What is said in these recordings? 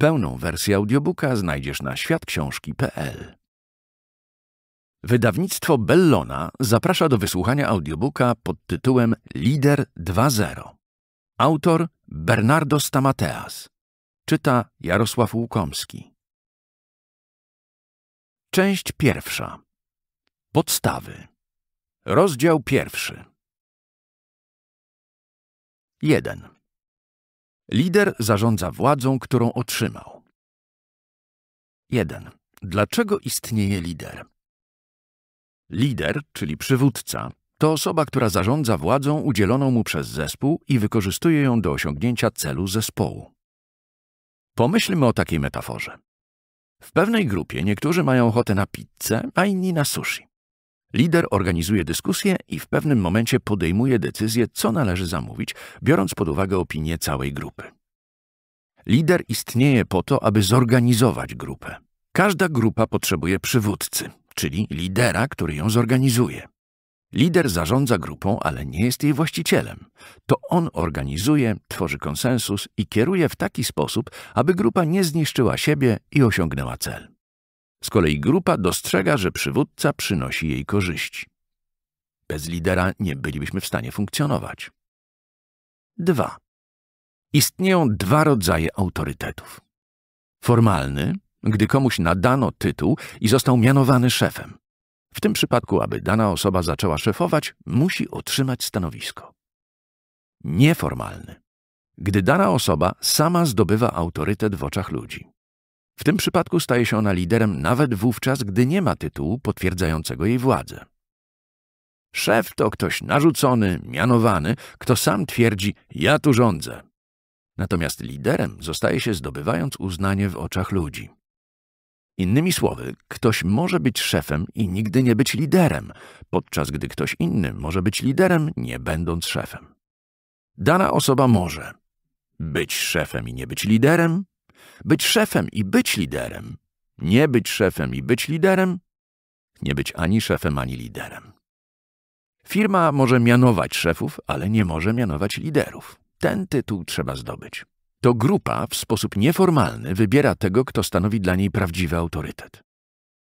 Pełną wersję audiobooka znajdziesz na światksiążki.pl. Wydawnictwo Bellona zaprasza do wysłuchania audiobooka pod tytułem Lider 2.0. Autor Bernardo Stamateas. Czyta Jarosław Łukomski. Część pierwsza. Podstawy. Rozdział pierwszy. 1. Lider zarządza władzą, którą otrzymał. 1. Dlaczego istnieje lider? Lider, czyli przywódca, to osoba, która zarządza władzą udzieloną mu przez zespół i wykorzystuje ją do osiągnięcia celu zespołu. Pomyślmy o takiej metaforze. W pewnej grupie niektórzy mają ochotę na pizzę, a inni na sushi. Lider organizuje dyskusję i w pewnym momencie podejmuje decyzję, co należy zamówić, biorąc pod uwagę opinię całej grupy. Lider istnieje po to, aby zorganizować grupę. Każda grupa potrzebuje przywódcy, czyli lidera, który ją zorganizuje. Lider zarządza grupą, ale nie jest jej właścicielem. To on organizuje, tworzy konsensus i kieruje w taki sposób, aby grupa nie zniszczyła siebie i osiągnęła cel. Z kolei grupa dostrzega, że przywódca przynosi jej korzyści. Bez lidera nie bylibyśmy w stanie funkcjonować. 2. Istnieją dwa rodzaje autorytetów. Formalny, gdy komuś nadano tytuł i został mianowany szefem. W tym przypadku, aby dana osoba zaczęła szefować, musi otrzymać stanowisko. Nieformalny, gdy dana osoba sama zdobywa autorytet w oczach ludzi. W tym przypadku staje się ona liderem nawet wówczas, gdy nie ma tytułu potwierdzającego jej władzę. Szef to ktoś narzucony, mianowany, kto sam twierdzi ja tu rządzę. Natomiast liderem zostaje się zdobywając uznanie w oczach ludzi. Innymi słowy, ktoś może być szefem i nigdy nie być liderem, podczas gdy ktoś inny może być liderem, nie będąc szefem. Dana osoba może być szefem i nie być liderem, być szefem i być liderem. Nie być szefem i być liderem. Nie być ani szefem, ani liderem. Firma może mianować szefów, ale nie może mianować liderów. Ten tytuł trzeba zdobyć. To grupa w sposób nieformalny wybiera tego, kto stanowi dla niej prawdziwy autorytet.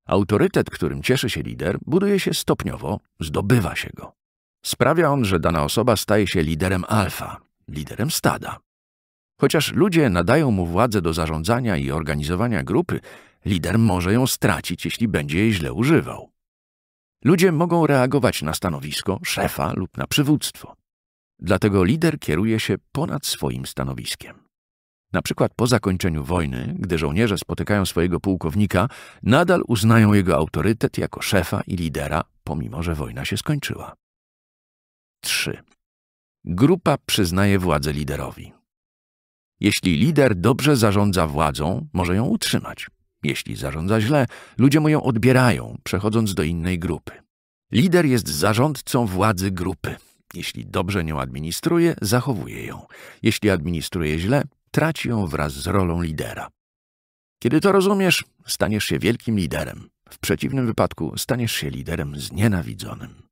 Autorytet, którym cieszy się lider, buduje się stopniowo, zdobywa się go. Sprawia on, że dana osoba staje się liderem alfa, liderem stada. Chociaż ludzie nadają mu władzę do zarządzania i organizowania grupy, lider może ją stracić, jeśli będzie jej źle używał. Ludzie mogą reagować na stanowisko szefa lub na przywództwo. Dlatego lider kieruje się ponad swoim stanowiskiem. Na przykład po zakończeniu wojny, gdy żołnierze spotykają swojego pułkownika, nadal uznają jego autorytet jako szefa i lidera, pomimo że wojna się skończyła. 3. Grupa przyznaje władzę liderowi. Jeśli lider dobrze zarządza władzą, może ją utrzymać. Jeśli zarządza źle, ludzie mu ją odbierają, przechodząc do innej grupy. Lider jest zarządcą władzy grupy. Jeśli dobrze nią administruje, zachowuje ją. Jeśli administruje źle, traci ją wraz z rolą lidera. Kiedy to rozumiesz, staniesz się wielkim liderem. W przeciwnym wypadku staniesz się liderem znienawidzonym.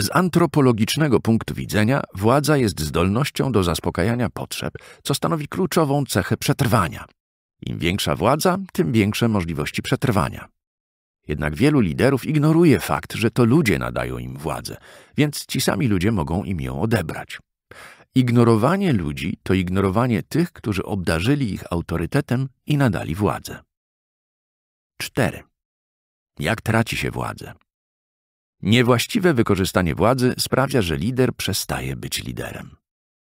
Z antropologicznego punktu widzenia władza jest zdolnością do zaspokajania potrzeb, co stanowi kluczową cechę przetrwania. Im większa władza, tym większe możliwości przetrwania. Jednak wielu liderów ignoruje fakt, że to ludzie nadają im władzę, więc ci sami ludzie mogą im ją odebrać. Ignorowanie ludzi to ignorowanie tych, którzy obdarzyli ich autorytetem i nadali władzę. 4. Jak traci się władzę? Niewłaściwe wykorzystanie władzy sprawia, że lider przestaje być liderem.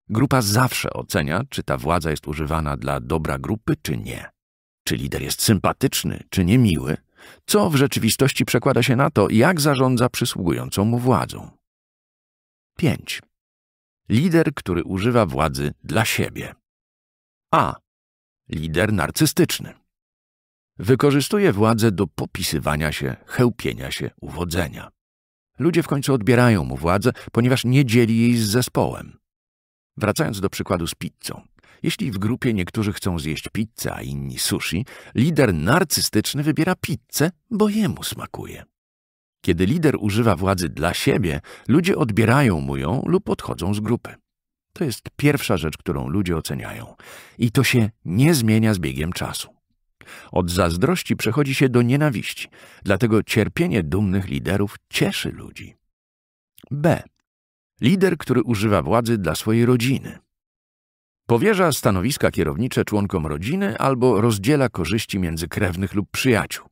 Grupa zawsze ocenia, czy ta władza jest używana dla dobra grupy, czy nie. Czy lider jest sympatyczny, czy niemiły, co w rzeczywistości przekłada się na to, jak zarządza przysługującą mu władzą. 5. Lider, który używa władzy dla siebie. A. Lider narcystyczny. Wykorzystuje władzę do popisywania się, chełpienia się, uwodzenia. Ludzie w końcu odbierają mu władzę, ponieważ nie dzieli jej z zespołem. Wracając do przykładu z pizzą. Jeśli w grupie niektórzy chcą zjeść pizzę, a inni sushi, lider narcystyczny wybiera pizzę, bo jemu smakuje. Kiedy lider używa władzy dla siebie, ludzie odbierają mu ją lub odchodzą z grupy. To jest pierwsza rzecz, którą ludzie oceniają. I to się nie zmienia z biegiem czasu. Od zazdrości przechodzi się do nienawiści, dlatego cierpienie dumnych liderów cieszy ludzi. B. Lider, który używa władzy dla swojej rodziny. Powierza stanowiska kierownicze członkom rodziny albo rozdziela korzyści między krewnych lub przyjaciół.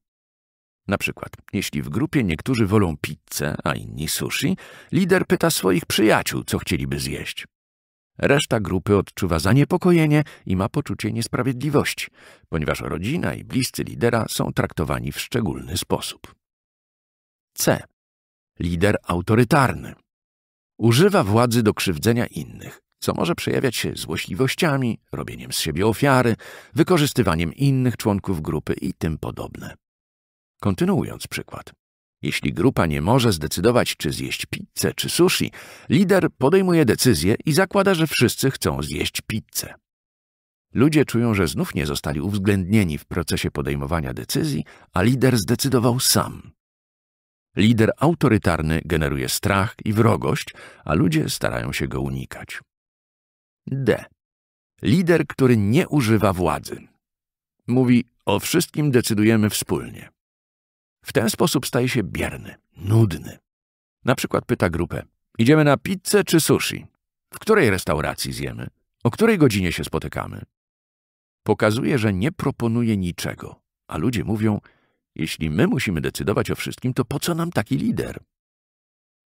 Na przykład, jeśli w grupie niektórzy wolą pizzę, a inni sushi, lider pyta swoich przyjaciół, co chcieliby zjeść. Reszta grupy odczuwa zaniepokojenie i ma poczucie niesprawiedliwości, ponieważ rodzina i bliscy lidera są traktowani w szczególny sposób. C. Lider autorytarny. Używa władzy do krzywdzenia innych, co może przejawiać się złośliwościami, robieniem z siebie ofiary, wykorzystywaniem innych członków grupy i tym podobne. Kontynuując przykład. Jeśli grupa nie może zdecydować, czy zjeść pizzę czy sushi, lider podejmuje decyzję i zakłada, że wszyscy chcą zjeść pizzę. Ludzie czują, że znów nie zostali uwzględnieni w procesie podejmowania decyzji, a lider zdecydował sam. Lider autorytarny generuje strach i wrogość, a ludzie starają się go unikać. D. Lider, który nie używa władzy. Mówi, o wszystkim decydujemy wspólnie. W ten sposób staje się bierny, nudny. Na przykład pyta grupę, idziemy na pizzę czy sushi? W której restauracji zjemy? O której godzinie się spotykamy? Pokazuje, że nie proponuje niczego, a ludzie mówią, jeśli my musimy decydować o wszystkim, to po co nam taki lider?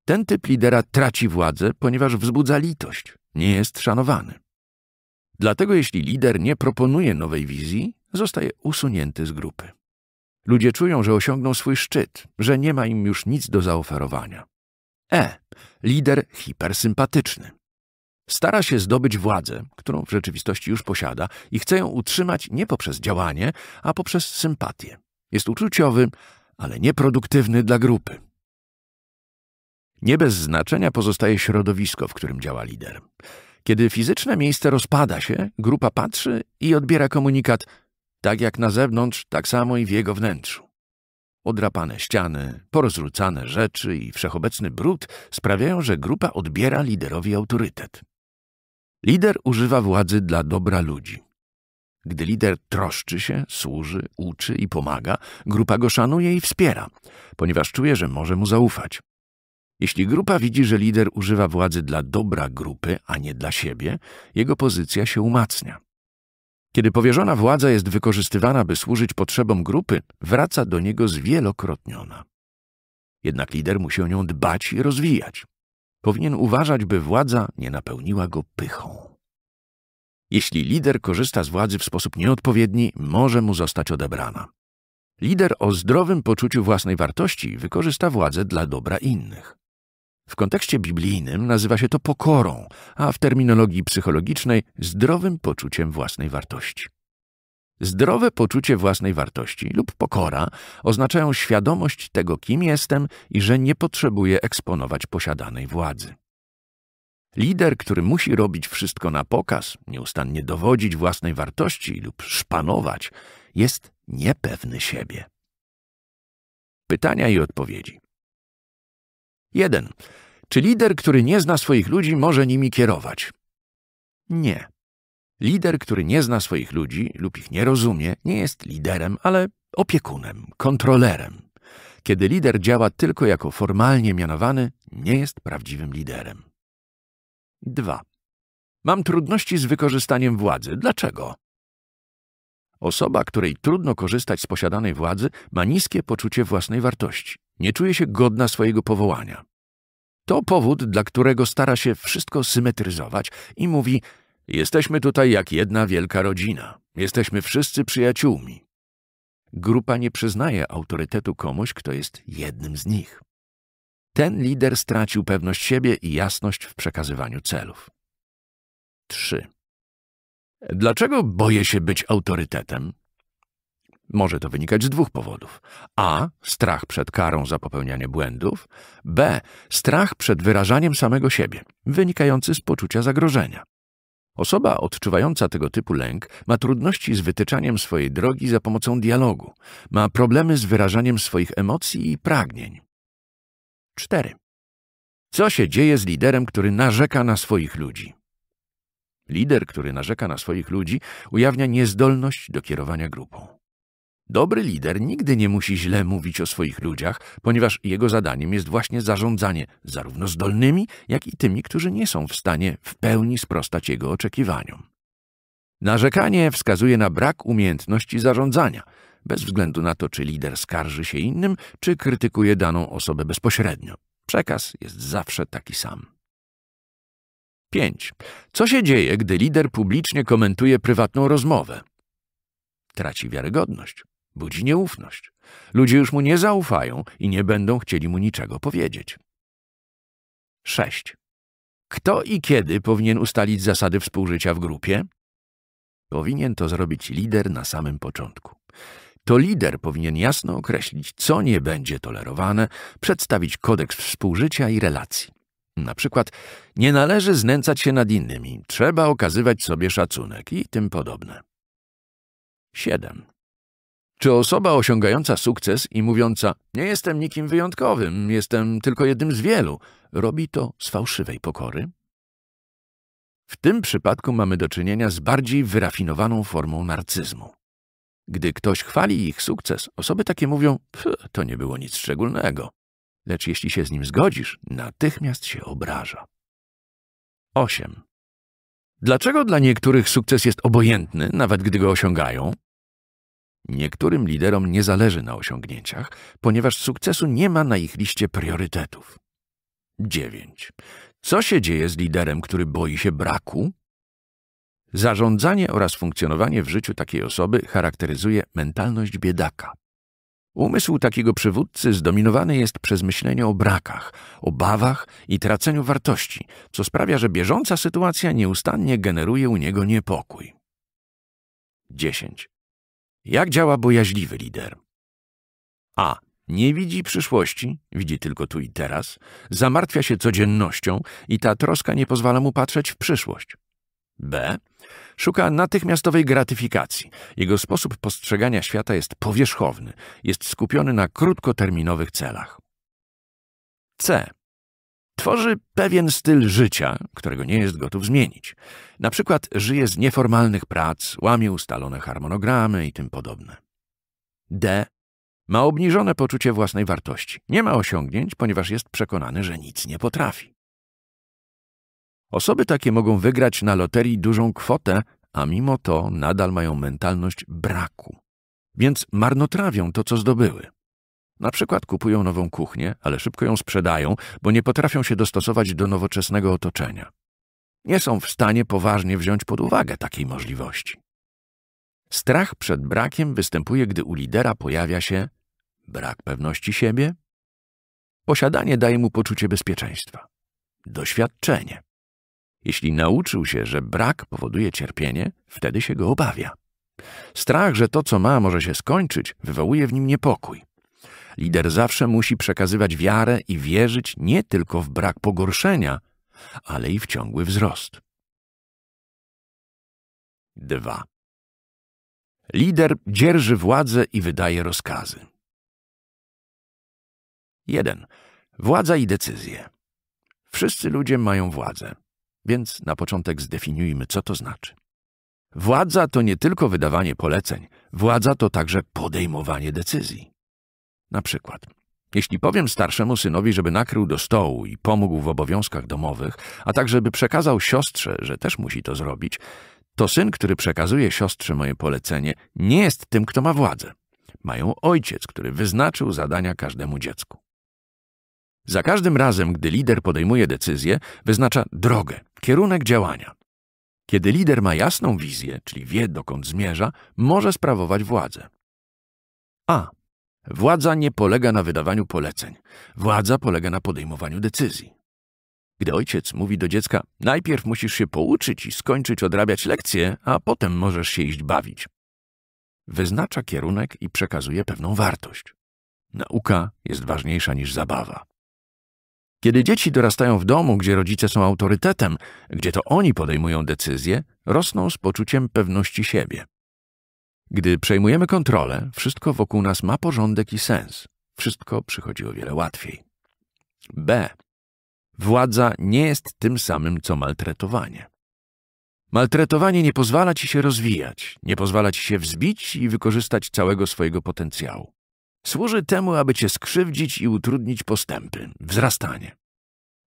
Ten typ lidera traci władzę, ponieważ wzbudza litość, nie jest szanowany. Dlatego jeśli lider nie proponuje nowej wizji, zostaje usunięty z grupy. Ludzie czują, że osiągną swój szczyt, że nie ma im już nic do zaoferowania. E. Lider hipersympatyczny. Stara się zdobyć władzę, którą w rzeczywistości już posiada i chce ją utrzymać nie poprzez działanie, a poprzez sympatię. Jest uczuciowy, ale nieproduktywny dla grupy. Nie bez znaczenia pozostaje środowisko, w którym działa lider. Kiedy fizyczne miejsce rozpada się, grupa patrzy i odbiera komunikat – tak jak na zewnątrz, tak samo i w jego wnętrzu. Odrapane ściany, porozrzucane rzeczy i wszechobecny brud sprawiają, że grupa odbiera liderowi autorytet. Lider używa władzy dla dobra ludzi. Gdy lider troszczy się, służy, uczy i pomaga, grupa go szanuje i wspiera, ponieważ czuje, że może mu zaufać. Jeśli grupa widzi, że lider używa władzy dla dobra grupy, a nie dla siebie, jego pozycja się umacnia. Kiedy powierzona władza jest wykorzystywana, by służyć potrzebom grupy, wraca do niego zwielokrotniona. Jednak lider musi o nią dbać i rozwijać. Powinien uważać, by władza nie napełniła go pychą. Jeśli lider korzysta z władzy w sposób nieodpowiedni, może mu zostać odebrana. Lider o zdrowym poczuciu własnej wartości wykorzysta władzę dla dobra innych. W kontekście biblijnym nazywa się to pokorą, a w terminologii psychologicznej zdrowym poczuciem własnej wartości. Zdrowe poczucie własnej wartości lub pokora oznaczają świadomość tego, kim jestem i że nie potrzebuję eksponować posiadanej władzy. Lider, który musi robić wszystko na pokaz, nieustannie dowodzić własnej wartości lub szpanować, jest niepewny siebie. Pytania i odpowiedzi. 1. Czy lider, który nie zna swoich ludzi, może nimi kierować? Nie. Lider, który nie zna swoich ludzi lub ich nie rozumie, nie jest liderem, ale opiekunem, kontrolerem. Kiedy lider działa tylko jako formalnie mianowany, nie jest prawdziwym liderem. 2. Mam trudności z wykorzystaniem władzy. Dlaczego? Osoba, której trudno korzystać z posiadanej władzy, ma niskie poczucie własnej wartości. Nie czuje się godna swojego powołania. To powód, dla którego stara się wszystko symetryzować i mówi Jesteśmy tutaj jak jedna wielka rodzina. Jesteśmy wszyscy przyjaciółmi. Grupa nie przyznaje autorytetu komuś, kto jest jednym z nich. Ten lider stracił pewność siebie i jasność w przekazywaniu celów. 3. Dlaczego boję się być autorytetem? Może to wynikać z dwóch powodów. A. Strach przed karą za popełnianie błędów. B. Strach przed wyrażaniem samego siebie, wynikający z poczucia zagrożenia. Osoba odczuwająca tego typu lęk ma trudności z wytyczaniem swojej drogi za pomocą dialogu, ma problemy z wyrażaniem swoich emocji i pragnień. 4. Co się dzieje z liderem, który narzeka na swoich ludzi? Lider, który narzeka na swoich ludzi, ujawnia niezdolność do kierowania grupą. Dobry lider nigdy nie musi źle mówić o swoich ludziach, ponieważ jego zadaniem jest właśnie zarządzanie zarówno zdolnymi, jak i tymi, którzy nie są w stanie w pełni sprostać jego oczekiwaniom. Narzekanie wskazuje na brak umiejętności zarządzania, bez względu na to, czy lider skarży się innym, czy krytykuje daną osobę bezpośrednio. Przekaz jest zawsze taki sam. 5. Co się dzieje, gdy lider publicznie komentuje prywatną rozmowę? Traci wiarygodność, budzi nieufność. Ludzie już mu nie zaufają i nie będą chcieli mu niczego powiedzieć. 6. Kto i kiedy powinien ustalić zasady współżycia w grupie? Powinien to zrobić lider na samym początku. To lider powinien jasno określić, co nie będzie tolerowane, przedstawić kodeks współżycia i relacji. Na przykład nie należy znęcać się nad innymi, trzeba okazywać sobie szacunek i tym podobne. 7. Czy osoba osiągająca sukces i mówiąca nie jestem nikim wyjątkowym, jestem tylko jednym z wielu, robi to z fałszywej pokory? W tym przypadku mamy do czynienia z bardziej wyrafinowaną formą narcyzmu. Gdy ktoś chwali ich sukces, osoby takie mówią, to nie było nic szczególnego lecz jeśli się z nim zgodzisz, natychmiast się obraża. 8. Dlaczego dla niektórych sukces jest obojętny, nawet gdy go osiągają? Niektórym liderom nie zależy na osiągnięciach, ponieważ sukcesu nie ma na ich liście priorytetów. 9. Co się dzieje z liderem, który boi się braku? Zarządzanie oraz funkcjonowanie w życiu takiej osoby charakteryzuje mentalność biedaka. Umysł takiego przywódcy zdominowany jest przez myślenie o brakach, obawach i traceniu wartości, co sprawia, że bieżąca sytuacja nieustannie generuje u niego niepokój. 10. Jak działa bojaźliwy lider? A. Nie widzi przyszłości, widzi tylko tu i teraz, zamartwia się codziennością i ta troska nie pozwala mu patrzeć w przyszłość. B. Szuka natychmiastowej gratyfikacji. Jego sposób postrzegania świata jest powierzchowny, jest skupiony na krótkoterminowych celach. C. Tworzy pewien styl życia, którego nie jest gotów zmienić. Na przykład żyje z nieformalnych prac, łamie ustalone harmonogramy i tym podobne. D. Ma obniżone poczucie własnej wartości. Nie ma osiągnięć, ponieważ jest przekonany, że nic nie potrafi. Osoby takie mogą wygrać na loterii dużą kwotę, a mimo to nadal mają mentalność braku. Więc marnotrawią to, co zdobyły. Na przykład kupują nową kuchnię, ale szybko ją sprzedają, bo nie potrafią się dostosować do nowoczesnego otoczenia. Nie są w stanie poważnie wziąć pod uwagę takiej możliwości. Strach przed brakiem występuje, gdy u lidera pojawia się brak pewności siebie. Posiadanie daje mu poczucie bezpieczeństwa. Doświadczenie. Jeśli nauczył się, że brak powoduje cierpienie, wtedy się go obawia. Strach, że to, co ma, może się skończyć, wywołuje w nim niepokój. Lider zawsze musi przekazywać wiarę i wierzyć nie tylko w brak pogorszenia, ale i w ciągły wzrost. 2. Lider dzierży władzę i wydaje rozkazy. 1. Władza i decyzje. Wszyscy ludzie mają władzę. Więc na początek zdefiniujmy, co to znaczy. Władza to nie tylko wydawanie poleceń, władza to także podejmowanie decyzji. Na przykład, jeśli powiem starszemu synowi, żeby nakrył do stołu i pomógł w obowiązkach domowych, a także by przekazał siostrze, że też musi to zrobić, to syn, który przekazuje siostrze moje polecenie, nie jest tym, kto ma władzę. Mają ojciec, który wyznaczył zadania każdemu dziecku. Za każdym razem, gdy lider podejmuje decyzję, wyznacza drogę, kierunek działania. Kiedy lider ma jasną wizję, czyli wie dokąd zmierza, może sprawować władzę. A. Władza nie polega na wydawaniu poleceń. Władza polega na podejmowaniu decyzji. Gdy ojciec mówi do dziecka, najpierw musisz się pouczyć i skończyć odrabiać lekcje, a potem możesz się iść bawić. Wyznacza kierunek i przekazuje pewną wartość. Nauka jest ważniejsza niż zabawa. Kiedy dzieci dorastają w domu, gdzie rodzice są autorytetem, gdzie to oni podejmują decyzje, rosną z poczuciem pewności siebie. Gdy przejmujemy kontrolę, wszystko wokół nas ma porządek i sens. Wszystko przychodzi o wiele łatwiej. B. Władza nie jest tym samym, co maltretowanie. Maltretowanie nie pozwala ci się rozwijać, nie pozwala ci się wzbić i wykorzystać całego swojego potencjału. Służy temu, aby cię skrzywdzić i utrudnić postępy, wzrastanie.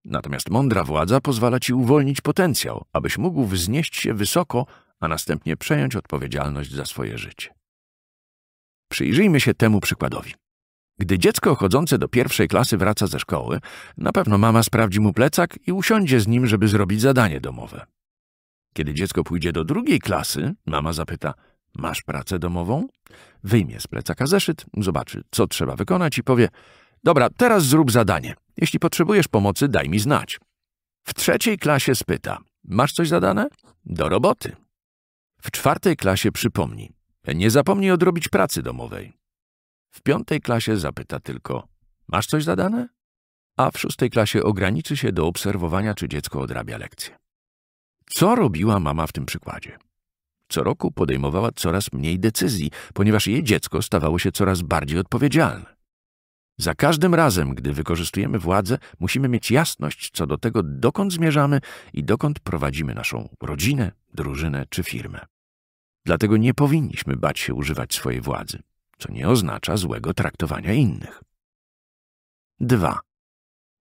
Natomiast mądra władza pozwala ci uwolnić potencjał, abyś mógł wznieść się wysoko, a następnie przejąć odpowiedzialność za swoje życie. Przyjrzyjmy się temu przykładowi. Gdy dziecko chodzące do pierwszej klasy wraca ze szkoły, na pewno mama sprawdzi mu plecak i usiądzie z nim, żeby zrobić zadanie domowe. Kiedy dziecko pójdzie do drugiej klasy, mama zapyta – Masz pracę domową? Wyjmie z plecaka zeszyt, zobaczy, co trzeba wykonać i powie: Dobra, teraz zrób zadanie. Jeśli potrzebujesz pomocy, daj mi znać. W trzeciej klasie spyta: Masz coś zadane? Do roboty. W czwartej klasie przypomni: Nie zapomnij odrobić pracy domowej. W piątej klasie zapyta tylko: Masz coś zadane? A w szóstej klasie ograniczy się do obserwowania, czy dziecko odrabia lekcję. Co robiła mama w tym przykładzie? co roku podejmowała coraz mniej decyzji, ponieważ jej dziecko stawało się coraz bardziej odpowiedzialne. Za każdym razem, gdy wykorzystujemy władzę, musimy mieć jasność co do tego, dokąd zmierzamy i dokąd prowadzimy naszą rodzinę, drużynę czy firmę. Dlatego nie powinniśmy bać się używać swojej władzy, co nie oznacza złego traktowania innych. 2.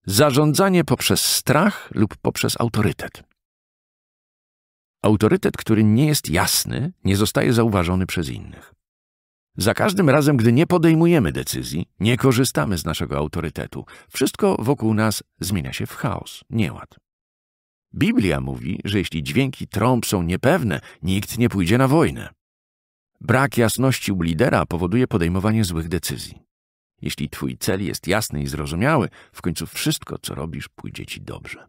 Zarządzanie poprzez strach lub poprzez autorytet. Autorytet, który nie jest jasny, nie zostaje zauważony przez innych. Za każdym razem, gdy nie podejmujemy decyzji, nie korzystamy z naszego autorytetu. Wszystko wokół nas zmienia się w chaos, nieład. Biblia mówi, że jeśli dźwięki trąb są niepewne, nikt nie pójdzie na wojnę. Brak jasności u lidera powoduje podejmowanie złych decyzji. Jeśli twój cel jest jasny i zrozumiały, w końcu wszystko, co robisz, pójdzie ci dobrze.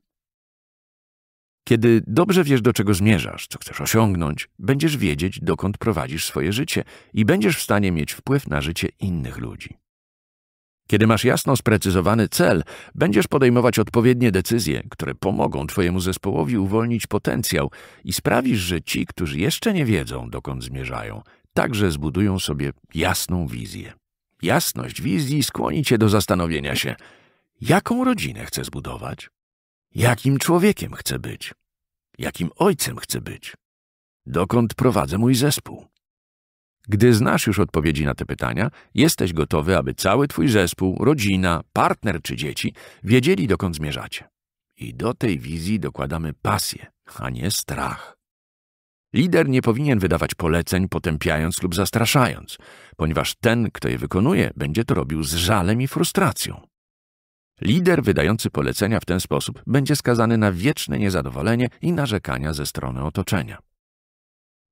Kiedy dobrze wiesz, do czego zmierzasz, co chcesz osiągnąć, będziesz wiedzieć, dokąd prowadzisz swoje życie i będziesz w stanie mieć wpływ na życie innych ludzi. Kiedy masz jasno sprecyzowany cel, będziesz podejmować odpowiednie decyzje, które pomogą Twojemu zespołowi uwolnić potencjał i sprawisz, że ci, którzy jeszcze nie wiedzą, dokąd zmierzają, także zbudują sobie jasną wizję. Jasność wizji skłoni Cię do zastanowienia się, jaką rodzinę chcę zbudować, Jakim człowiekiem chcę być? Jakim ojcem chcę być? Dokąd prowadzę mój zespół? Gdy znasz już odpowiedzi na te pytania, jesteś gotowy, aby cały twój zespół, rodzina, partner czy dzieci wiedzieli, dokąd zmierzacie. I do tej wizji dokładamy pasję, a nie strach. Lider nie powinien wydawać poleceń, potępiając lub zastraszając, ponieważ ten, kto je wykonuje, będzie to robił z żalem i frustracją. Lider wydający polecenia w ten sposób będzie skazany na wieczne niezadowolenie i narzekania ze strony otoczenia.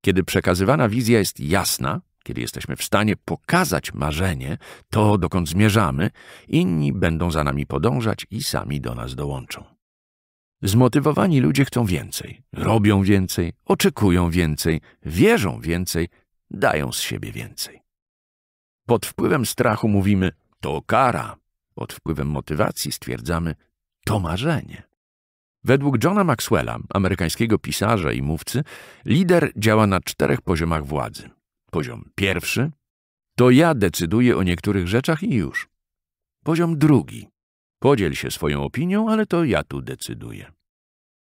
Kiedy przekazywana wizja jest jasna, kiedy jesteśmy w stanie pokazać marzenie, to dokąd zmierzamy, inni będą za nami podążać i sami do nas dołączą. Zmotywowani ludzie chcą więcej, robią więcej, oczekują więcej, wierzą więcej, dają z siebie więcej. Pod wpływem strachu mówimy: To kara, pod wpływem motywacji stwierdzamy to marzenie. Według Johna Maxwella, amerykańskiego pisarza i mówcy, lider działa na czterech poziomach władzy. Poziom pierwszy to ja decyduję o niektórych rzeczach i już. Poziom drugi podziel się swoją opinią, ale to ja tu decyduję.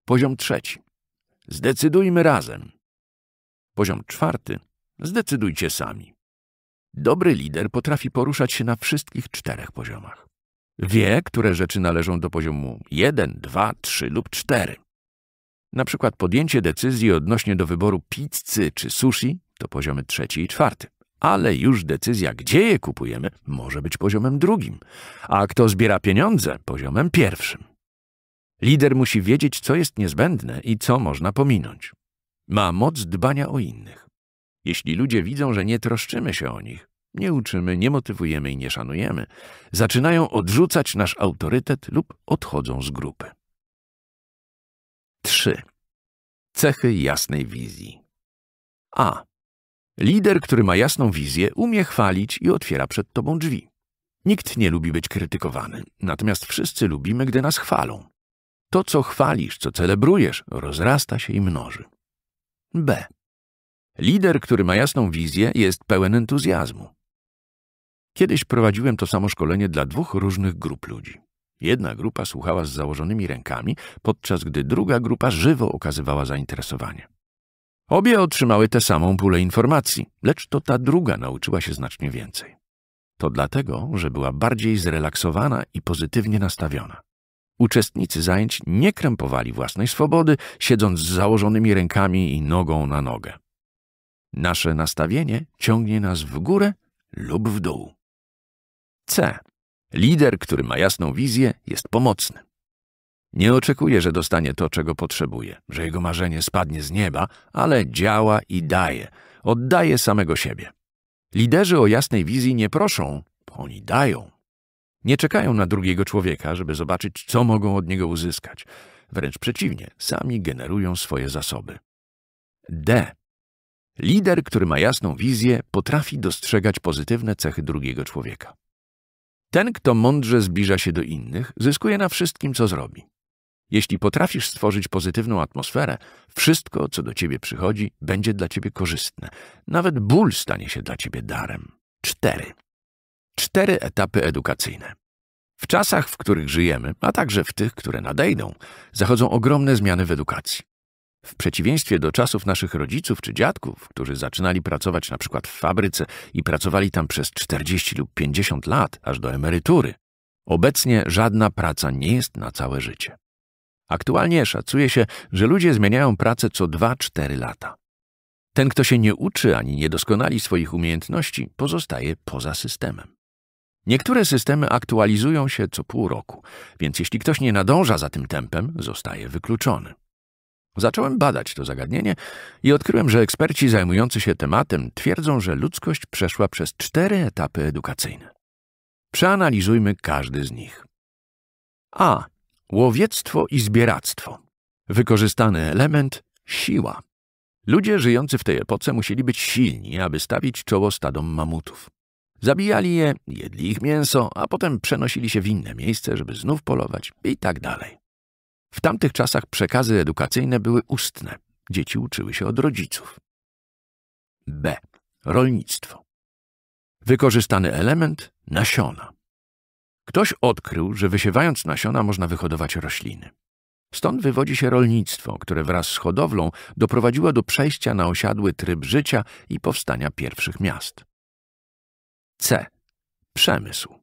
Poziom trzeci zdecydujmy razem. Poziom czwarty zdecydujcie sami. Dobry lider potrafi poruszać się na wszystkich czterech poziomach. Wie, które rzeczy należą do poziomu 1, 2, 3 lub 4. Na przykład podjęcie decyzji odnośnie do wyboru pizzy czy sushi to poziomy trzeci i czwarty, ale już decyzja, gdzie je kupujemy, może być poziomem drugim, a kto zbiera pieniądze, poziomem pierwszym. Lider musi wiedzieć, co jest niezbędne i co można pominąć. Ma moc dbania o innych. Jeśli ludzie widzą, że nie troszczymy się o nich, nie uczymy, nie motywujemy i nie szanujemy, zaczynają odrzucać nasz autorytet lub odchodzą z grupy. 3. Cechy jasnej wizji. A. Lider, który ma jasną wizję, umie chwalić i otwiera przed tobą drzwi. Nikt nie lubi być krytykowany, natomiast wszyscy lubimy, gdy nas chwalą. To, co chwalisz, co celebrujesz, rozrasta się i mnoży. B. Lider, który ma jasną wizję, jest pełen entuzjazmu. Kiedyś prowadziłem to samo szkolenie dla dwóch różnych grup ludzi. Jedna grupa słuchała z założonymi rękami, podczas gdy druga grupa żywo okazywała zainteresowanie. Obie otrzymały tę samą pulę informacji, lecz to ta druga nauczyła się znacznie więcej. To dlatego, że była bardziej zrelaksowana i pozytywnie nastawiona. Uczestnicy zajęć nie krępowali własnej swobody, siedząc z założonymi rękami i nogą na nogę. Nasze nastawienie ciągnie nas w górę lub w dół. C. Lider, który ma jasną wizję, jest pomocny. Nie oczekuje, że dostanie to, czego potrzebuje, że jego marzenie spadnie z nieba, ale działa i daje, oddaje samego siebie. Liderzy o jasnej wizji nie proszą, oni dają. Nie czekają na drugiego człowieka, żeby zobaczyć, co mogą od niego uzyskać. Wręcz przeciwnie, sami generują swoje zasoby. D. Lider, który ma jasną wizję, potrafi dostrzegać pozytywne cechy drugiego człowieka. Ten, kto mądrze zbliża się do innych, zyskuje na wszystkim, co zrobi. Jeśli potrafisz stworzyć pozytywną atmosferę, wszystko, co do ciebie przychodzi, będzie dla ciebie korzystne. Nawet ból stanie się dla ciebie darem. Cztery. Cztery etapy edukacyjne. W czasach, w których żyjemy, a także w tych, które nadejdą, zachodzą ogromne zmiany w edukacji. W przeciwieństwie do czasów naszych rodziców czy dziadków, którzy zaczynali pracować na przykład w fabryce i pracowali tam przez 40 lub 50 lat, aż do emerytury, obecnie żadna praca nie jest na całe życie. Aktualnie szacuje się, że ludzie zmieniają pracę co 2-4 lata. Ten, kto się nie uczy ani nie doskonali swoich umiejętności, pozostaje poza systemem. Niektóre systemy aktualizują się co pół roku, więc jeśli ktoś nie nadąża za tym tempem, zostaje wykluczony. Zacząłem badać to zagadnienie i odkryłem, że eksperci zajmujący się tematem twierdzą, że ludzkość przeszła przez cztery etapy edukacyjne. Przeanalizujmy każdy z nich. A. Łowiectwo i zbieractwo. Wykorzystany element siła. Ludzie żyjący w tej epoce musieli być silni, aby stawić czoło stadom mamutów. Zabijali je, jedli ich mięso, a potem przenosili się w inne miejsce, żeby znów polować i tak dalej. W tamtych czasach przekazy edukacyjne były ustne. Dzieci uczyły się od rodziców. B. Rolnictwo. Wykorzystany element nasiona. Ktoś odkrył, że wysiewając nasiona można wyhodować rośliny. Stąd wywodzi się rolnictwo, które wraz z hodowlą doprowadziło do przejścia na osiadły tryb życia i powstania pierwszych miast. C. Przemysł.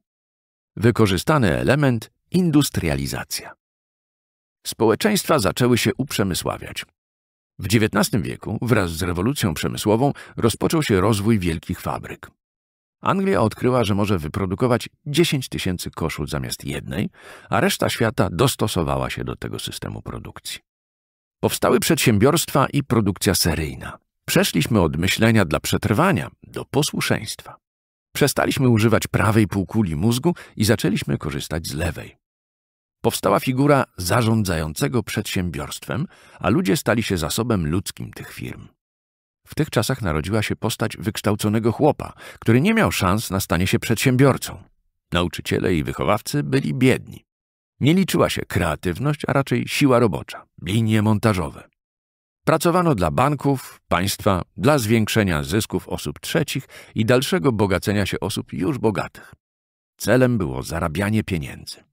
Wykorzystany element industrializacja społeczeństwa zaczęły się uprzemysławiać. W XIX wieku wraz z rewolucją przemysłową rozpoczął się rozwój wielkich fabryk. Anglia odkryła, że może wyprodukować 10 tysięcy koszul zamiast jednej, a reszta świata dostosowała się do tego systemu produkcji. Powstały przedsiębiorstwa i produkcja seryjna. Przeszliśmy od myślenia dla przetrwania do posłuszeństwa. Przestaliśmy używać prawej półkuli mózgu i zaczęliśmy korzystać z lewej powstała figura zarządzającego przedsiębiorstwem, a ludzie stali się zasobem ludzkim tych firm. W tych czasach narodziła się postać wykształconego chłopa, który nie miał szans na stanie się przedsiębiorcą. Nauczyciele i wychowawcy byli biedni. Nie liczyła się kreatywność, a raczej siła robocza, linie montażowe. Pracowano dla banków, państwa, dla zwiększenia zysków osób trzecich i dalszego bogacenia się osób już bogatych. Celem było zarabianie pieniędzy.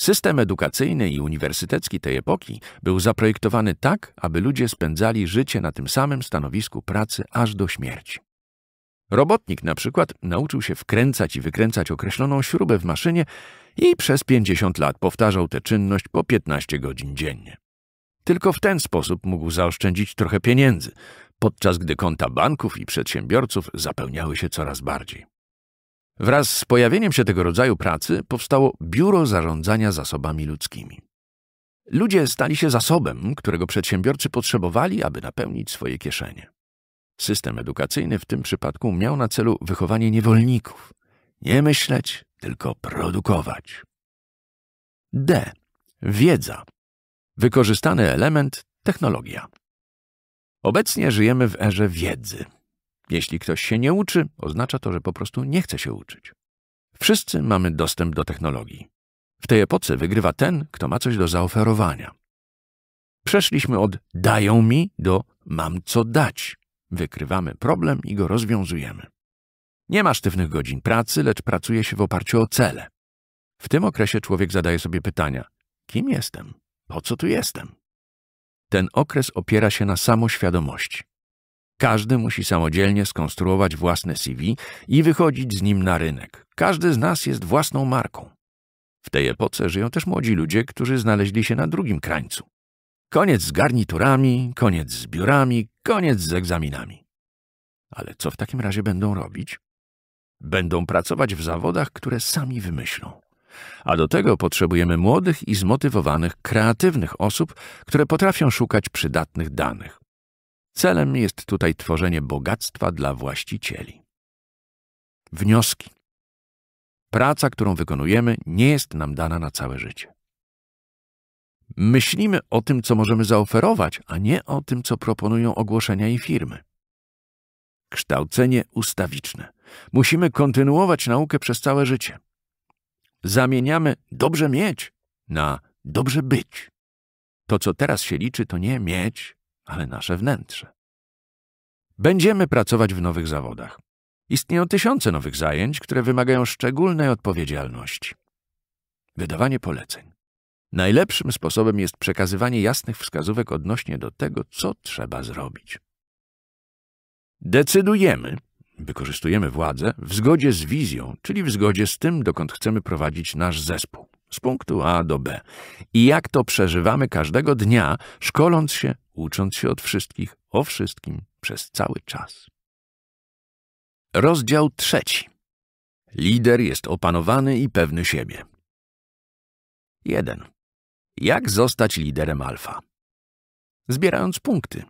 System edukacyjny i uniwersytecki tej epoki był zaprojektowany tak, aby ludzie spędzali życie na tym samym stanowisku pracy aż do śmierci. Robotnik na przykład nauczył się wkręcać i wykręcać określoną śrubę w maszynie i przez 50 lat powtarzał tę czynność po 15 godzin dziennie. Tylko w ten sposób mógł zaoszczędzić trochę pieniędzy, podczas gdy konta banków i przedsiębiorców zapełniały się coraz bardziej. Wraz z pojawieniem się tego rodzaju pracy powstało Biuro Zarządzania Zasobami Ludzkimi. Ludzie stali się zasobem, którego przedsiębiorcy potrzebowali, aby napełnić swoje kieszenie. System edukacyjny w tym przypadku miał na celu wychowanie niewolników. Nie myśleć, tylko produkować. D. Wiedza. Wykorzystany element technologia. Obecnie żyjemy w erze wiedzy. Jeśli ktoś się nie uczy, oznacza to, że po prostu nie chce się uczyć. Wszyscy mamy dostęp do technologii. W tej epoce wygrywa ten, kto ma coś do zaoferowania. Przeszliśmy od dają mi do mam co dać. Wykrywamy problem i go rozwiązujemy. Nie ma sztywnych godzin pracy, lecz pracuje się w oparciu o cele. W tym okresie człowiek zadaje sobie pytania: kim jestem? Po co tu jestem? Ten okres opiera się na samoświadomości. Każdy musi samodzielnie skonstruować własne CV i wychodzić z nim na rynek. Każdy z nas jest własną marką. W tej epoce żyją też młodzi ludzie, którzy znaleźli się na drugim krańcu. Koniec z garniturami, koniec z biurami, koniec z egzaminami. Ale co w takim razie będą robić? Będą pracować w zawodach, które sami wymyślą. A do tego potrzebujemy młodych i zmotywowanych, kreatywnych osób, które potrafią szukać przydatnych danych. Celem jest tutaj tworzenie bogactwa dla właścicieli. Wnioski. Praca, którą wykonujemy, nie jest nam dana na całe życie. Myślimy o tym, co możemy zaoferować, a nie o tym, co proponują ogłoszenia i firmy. Kształcenie ustawiczne. Musimy kontynuować naukę przez całe życie. Zamieniamy dobrze mieć na dobrze być. To, co teraz się liczy, to nie mieć, ale nasze wnętrze. Będziemy pracować w nowych zawodach. Istnieją tysiące nowych zajęć, które wymagają szczególnej odpowiedzialności. Wydawanie poleceń. Najlepszym sposobem jest przekazywanie jasnych wskazówek odnośnie do tego, co trzeba zrobić. Decydujemy, wykorzystujemy władzę w zgodzie z wizją, czyli w zgodzie z tym, dokąd chcemy prowadzić nasz zespół z punktu A do B i jak to przeżywamy każdego dnia, szkoląc się, ucząc się od wszystkich, o wszystkim przez cały czas. Rozdział trzeci. Lider jest opanowany i pewny siebie. 1. Jak zostać liderem alfa? Zbierając punkty.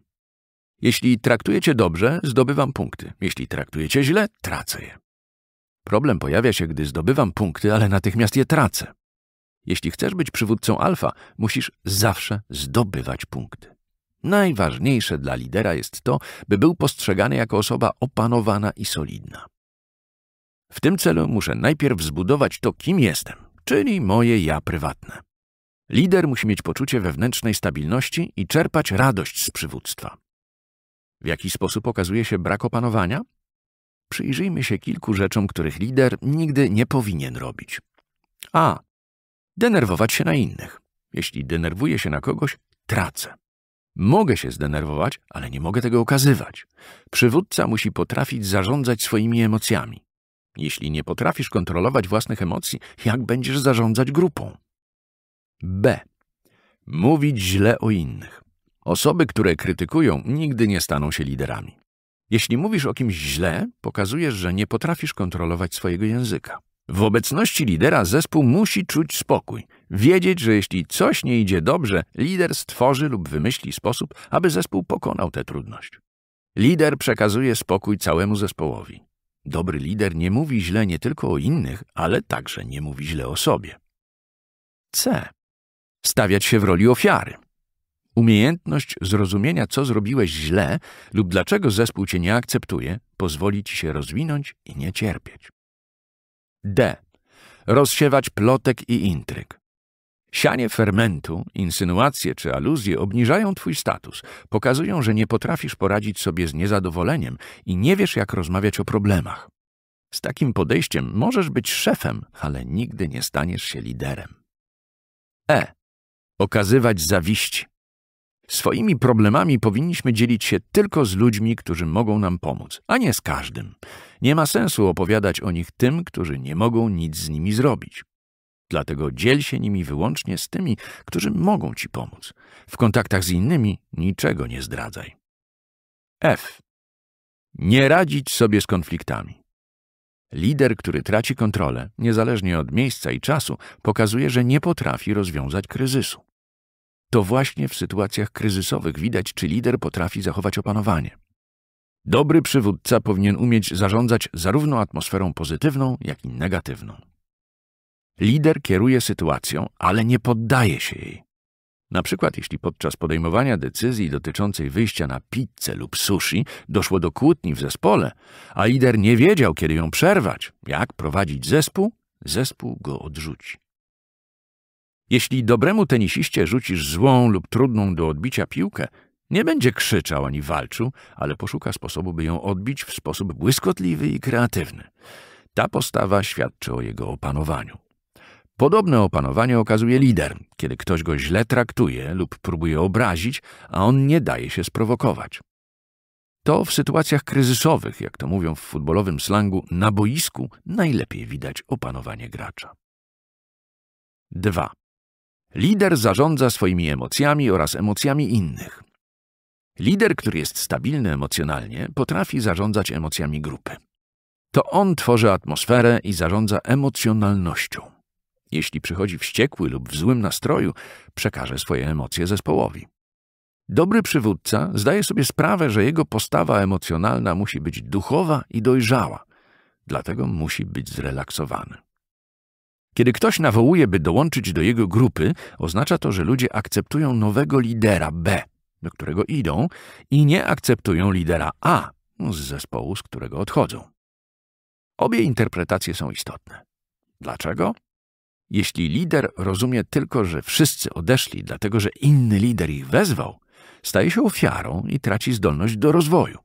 Jeśli traktujecie dobrze, zdobywam punkty. Jeśli traktujecie źle, tracę je. Problem pojawia się, gdy zdobywam punkty, ale natychmiast je tracę. Jeśli chcesz być przywódcą alfa, musisz zawsze zdobywać punkty. Najważniejsze dla lidera jest to, by był postrzegany jako osoba opanowana i solidna. W tym celu muszę najpierw zbudować to, kim jestem, czyli moje ja prywatne. Lider musi mieć poczucie wewnętrznej stabilności i czerpać radość z przywództwa. W jaki sposób okazuje się brak opanowania? Przyjrzyjmy się kilku rzeczom, których lider nigdy nie powinien robić. A denerwować się na innych. Jeśli denerwuję się na kogoś, tracę. Mogę się zdenerwować, ale nie mogę tego okazywać. Przywódca musi potrafić zarządzać swoimi emocjami. Jeśli nie potrafisz kontrolować własnych emocji, jak będziesz zarządzać grupą? B. Mówić źle o innych. Osoby, które krytykują, nigdy nie staną się liderami. Jeśli mówisz o kimś źle, pokazujesz, że nie potrafisz kontrolować swojego języka. W obecności lidera zespół musi czuć spokój, wiedzieć, że jeśli coś nie idzie dobrze, lider stworzy lub wymyśli sposób, aby zespół pokonał tę trudność. Lider przekazuje spokój całemu zespołowi. Dobry lider nie mówi źle nie tylko o innych, ale także nie mówi źle o sobie. C. Stawiać się w roli ofiary. Umiejętność zrozumienia, co zrobiłeś źle lub dlaczego zespół cię nie akceptuje, pozwoli ci się rozwinąć i nie cierpieć. D. Rozsiewać plotek i intryg. Sianie fermentu, insynuacje czy aluzje obniżają twój status, pokazują, że nie potrafisz poradzić sobie z niezadowoleniem i nie wiesz, jak rozmawiać o problemach. Z takim podejściem możesz być szefem, ale nigdy nie staniesz się liderem. E. Okazywać zawiści. Swoimi problemami powinniśmy dzielić się tylko z ludźmi, którzy mogą nam pomóc, a nie z każdym. Nie ma sensu opowiadać o nich tym, którzy nie mogą nic z nimi zrobić. Dlatego dziel się nimi wyłącznie z tymi, którzy mogą ci pomóc. W kontaktach z innymi niczego nie zdradzaj. F. Nie radzić sobie z konfliktami. Lider, który traci kontrolę, niezależnie od miejsca i czasu, pokazuje, że nie potrafi rozwiązać kryzysu. To właśnie w sytuacjach kryzysowych widać, czy lider potrafi zachować opanowanie. Dobry przywódca powinien umieć zarządzać zarówno atmosferą pozytywną, jak i negatywną. Lider kieruje sytuacją, ale nie poddaje się jej. Na przykład, jeśli podczas podejmowania decyzji dotyczącej wyjścia na pizzę lub sushi doszło do kłótni w zespole, a lider nie wiedział, kiedy ją przerwać, jak prowadzić zespół, zespół go odrzuci. Jeśli dobremu tenisiście rzucisz złą lub trudną do odbicia piłkę, nie będzie krzyczał ani walczył, ale poszuka sposobu, by ją odbić w sposób błyskotliwy i kreatywny. Ta postawa świadczy o jego opanowaniu. Podobne opanowanie okazuje lider, kiedy ktoś go źle traktuje lub próbuje obrazić, a on nie daje się sprowokować. To w sytuacjach kryzysowych, jak to mówią w futbolowym slangu, na boisku najlepiej widać opanowanie gracza. 2. Lider zarządza swoimi emocjami oraz emocjami innych. Lider, który jest stabilny emocjonalnie, potrafi zarządzać emocjami grupy. To on tworzy atmosferę i zarządza emocjonalnością. Jeśli przychodzi wściekły lub w złym nastroju, przekaże swoje emocje zespołowi. Dobry przywódca zdaje sobie sprawę, że jego postawa emocjonalna musi być duchowa i dojrzała, dlatego musi być zrelaksowany. Kiedy ktoś nawołuje, by dołączyć do jego grupy, oznacza to, że ludzie akceptują nowego lidera B, do którego idą, i nie akceptują lidera A z zespołu, z którego odchodzą. Obie interpretacje są istotne. Dlaczego? Jeśli lider rozumie tylko, że wszyscy odeszli, dlatego że inny lider ich wezwał, staje się ofiarą i traci zdolność do rozwoju.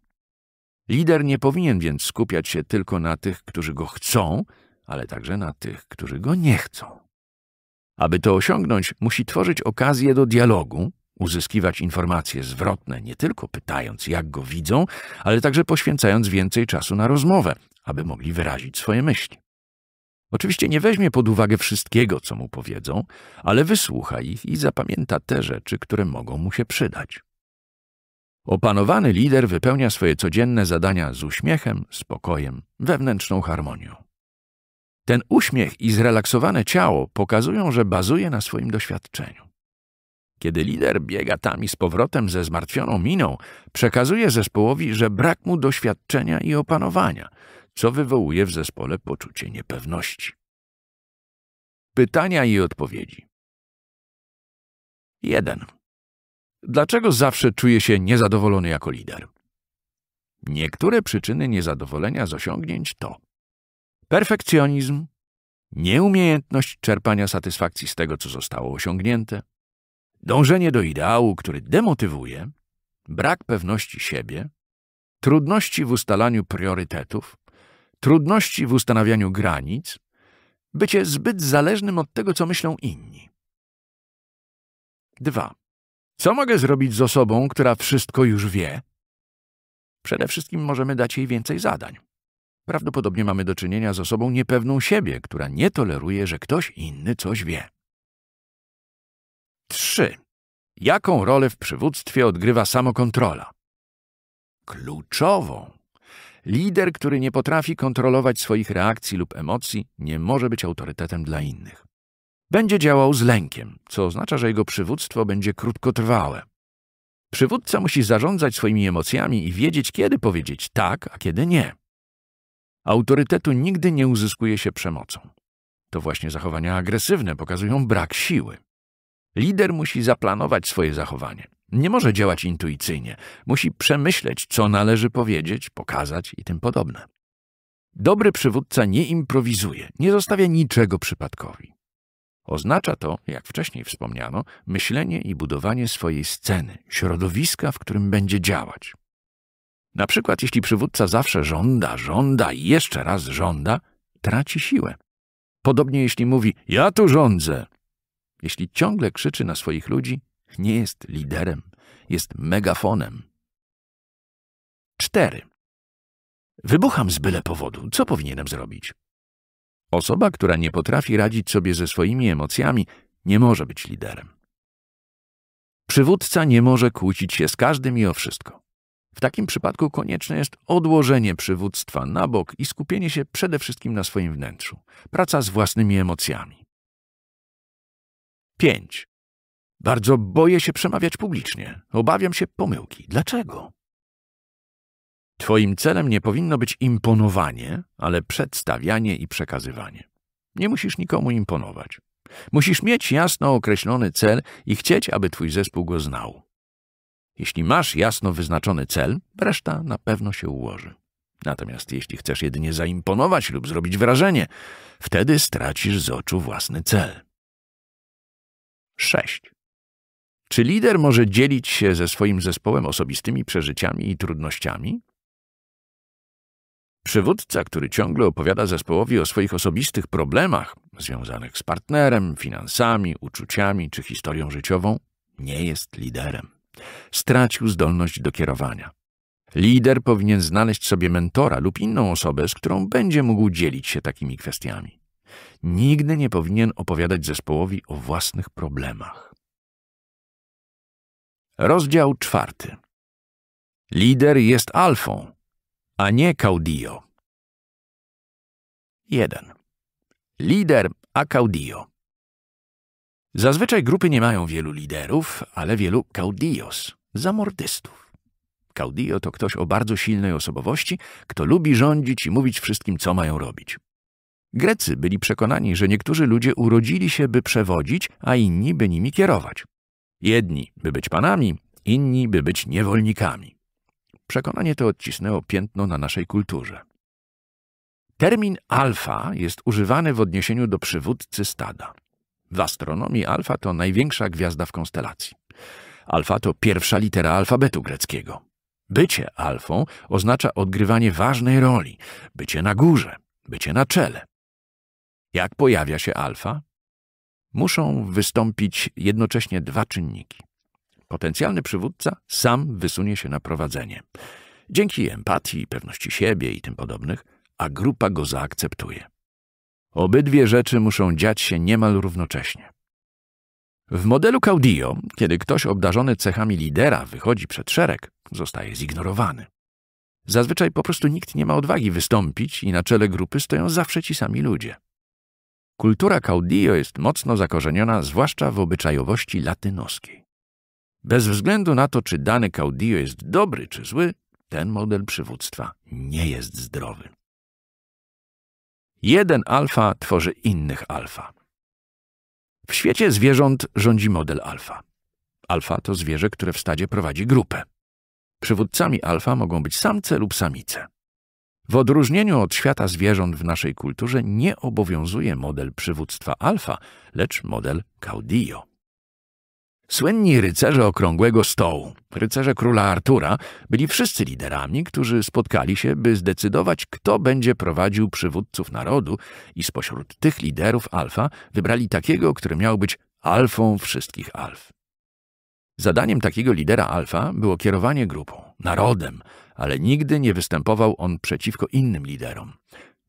Lider nie powinien więc skupiać się tylko na tych, którzy go chcą, ale także na tych, którzy go nie chcą. Aby to osiągnąć, musi tworzyć okazję do dialogu, uzyskiwać informacje zwrotne, nie tylko pytając, jak go widzą, ale także poświęcając więcej czasu na rozmowę, aby mogli wyrazić swoje myśli. Oczywiście nie weźmie pod uwagę wszystkiego, co mu powiedzą, ale wysłucha ich i zapamięta te rzeczy, które mogą mu się przydać. Opanowany lider wypełnia swoje codzienne zadania z uśmiechem, spokojem, wewnętrzną harmonią. Ten uśmiech i zrelaksowane ciało pokazują, że bazuje na swoim doświadczeniu. Kiedy lider biega tam i z powrotem ze zmartwioną miną, przekazuje zespołowi, że brak mu doświadczenia i opanowania, co wywołuje w zespole poczucie niepewności. Pytania i odpowiedzi 1. Dlaczego zawsze czuję się niezadowolony jako lider? Niektóre przyczyny niezadowolenia z osiągnięć to Perfekcjonizm, nieumiejętność czerpania satysfakcji z tego, co zostało osiągnięte, dążenie do ideału, który demotywuje, brak pewności siebie, trudności w ustalaniu priorytetów, trudności w ustanawianiu granic, bycie zbyt zależnym od tego, co myślą inni. 2. Co mogę zrobić z osobą, która wszystko już wie? Przede wszystkim możemy dać jej więcej zadań. Prawdopodobnie mamy do czynienia z osobą niepewną siebie, która nie toleruje, że ktoś inny coś wie. 3. Jaką rolę w przywództwie odgrywa samokontrola? Kluczową. Lider, który nie potrafi kontrolować swoich reakcji lub emocji, nie może być autorytetem dla innych. Będzie działał z lękiem, co oznacza, że jego przywództwo będzie krótkotrwałe. Przywódca musi zarządzać swoimi emocjami i wiedzieć, kiedy powiedzieć tak, a kiedy nie. Autorytetu nigdy nie uzyskuje się przemocą. To właśnie zachowania agresywne pokazują brak siły. Lider musi zaplanować swoje zachowanie. Nie może działać intuicyjnie. Musi przemyśleć, co należy powiedzieć, pokazać i tym podobne. Dobry przywódca nie improwizuje, nie zostawia niczego przypadkowi. Oznacza to, jak wcześniej wspomniano, myślenie i budowanie swojej sceny, środowiska, w którym będzie działać. Na przykład, jeśli przywódca zawsze żąda, żąda i jeszcze raz żąda, traci siłę. Podobnie jeśli mówi, ja tu rządzę. Jeśli ciągle krzyczy na swoich ludzi, nie jest liderem, jest megafonem. 4. Wybucham z byle powodu. Co powinienem zrobić? Osoba, która nie potrafi radzić sobie ze swoimi emocjami, nie może być liderem. Przywódca nie może kłócić się z każdym i o wszystko. W takim przypadku konieczne jest odłożenie przywództwa na bok i skupienie się przede wszystkim na swoim wnętrzu. Praca z własnymi emocjami. 5. Bardzo boję się przemawiać publicznie. Obawiam się pomyłki. Dlaczego? Twoim celem nie powinno być imponowanie, ale przedstawianie i przekazywanie. Nie musisz nikomu imponować. Musisz mieć jasno określony cel i chcieć, aby twój zespół go znał. Jeśli masz jasno wyznaczony cel, reszta na pewno się ułoży. Natomiast jeśli chcesz jedynie zaimponować lub zrobić wrażenie, wtedy stracisz z oczu własny cel. 6. Czy lider może dzielić się ze swoim zespołem osobistymi przeżyciami i trudnościami? Przywódca, który ciągle opowiada zespołowi o swoich osobistych problemach związanych z partnerem, finansami, uczuciami czy historią życiową, nie jest liderem. Stracił zdolność do kierowania. Lider powinien znaleźć sobie mentora lub inną osobę, z którą będzie mógł dzielić się takimi kwestiami. Nigdy nie powinien opowiadać zespołowi o własnych problemach. Rozdział czwarty. Lider jest alfą, a nie Caudio. 1. Lider a Caudio. Zazwyczaj grupy nie mają wielu liderów, ale wielu caudillos, zamordystów. Caudillo to ktoś o bardzo silnej osobowości, kto lubi rządzić i mówić wszystkim, co mają robić. Grecy byli przekonani, że niektórzy ludzie urodzili się, by przewodzić, a inni, by nimi kierować. Jedni, by być panami, inni, by być niewolnikami. Przekonanie to odcisnęło piętno na naszej kulturze. Termin alfa jest używany w odniesieniu do przywódcy stada. W astronomii alfa to największa gwiazda w konstelacji. Alfa to pierwsza litera alfabetu greckiego. Bycie alfą oznacza odgrywanie ważnej roli, bycie na górze, bycie na czele. Jak pojawia się alfa? Muszą wystąpić jednocześnie dwa czynniki. Potencjalny przywódca sam wysunie się na prowadzenie. Dzięki empatii, pewności siebie i tym podobnych, a grupa go zaakceptuje. Obydwie rzeczy muszą dziać się niemal równocześnie. W modelu caudillo, kiedy ktoś obdarzony cechami lidera wychodzi przed szereg, zostaje zignorowany. Zazwyczaj po prostu nikt nie ma odwagi wystąpić i na czele grupy stoją zawsze ci sami ludzie. Kultura caudillo jest mocno zakorzeniona zwłaszcza w obyczajowości latynoskiej. Bez względu na to, czy dany caudillo jest dobry czy zły, ten model przywództwa nie jest zdrowy. Jeden alfa tworzy innych alfa. W świecie zwierząt rządzi model alfa. Alfa to zwierzę, które w stadzie prowadzi grupę. Przywódcami alfa mogą być samce lub samice. W odróżnieniu od świata zwierząt w naszej kulturze nie obowiązuje model przywództwa alfa, lecz model caudillo. Słynni rycerze okrągłego stołu, rycerze króla Artura, byli wszyscy liderami, którzy spotkali się, by zdecydować, kto będzie prowadził przywódców narodu i spośród tych liderów alfa wybrali takiego, który miał być alfą wszystkich alf. Zadaniem takiego lidera alfa było kierowanie grupą, narodem, ale nigdy nie występował on przeciwko innym liderom.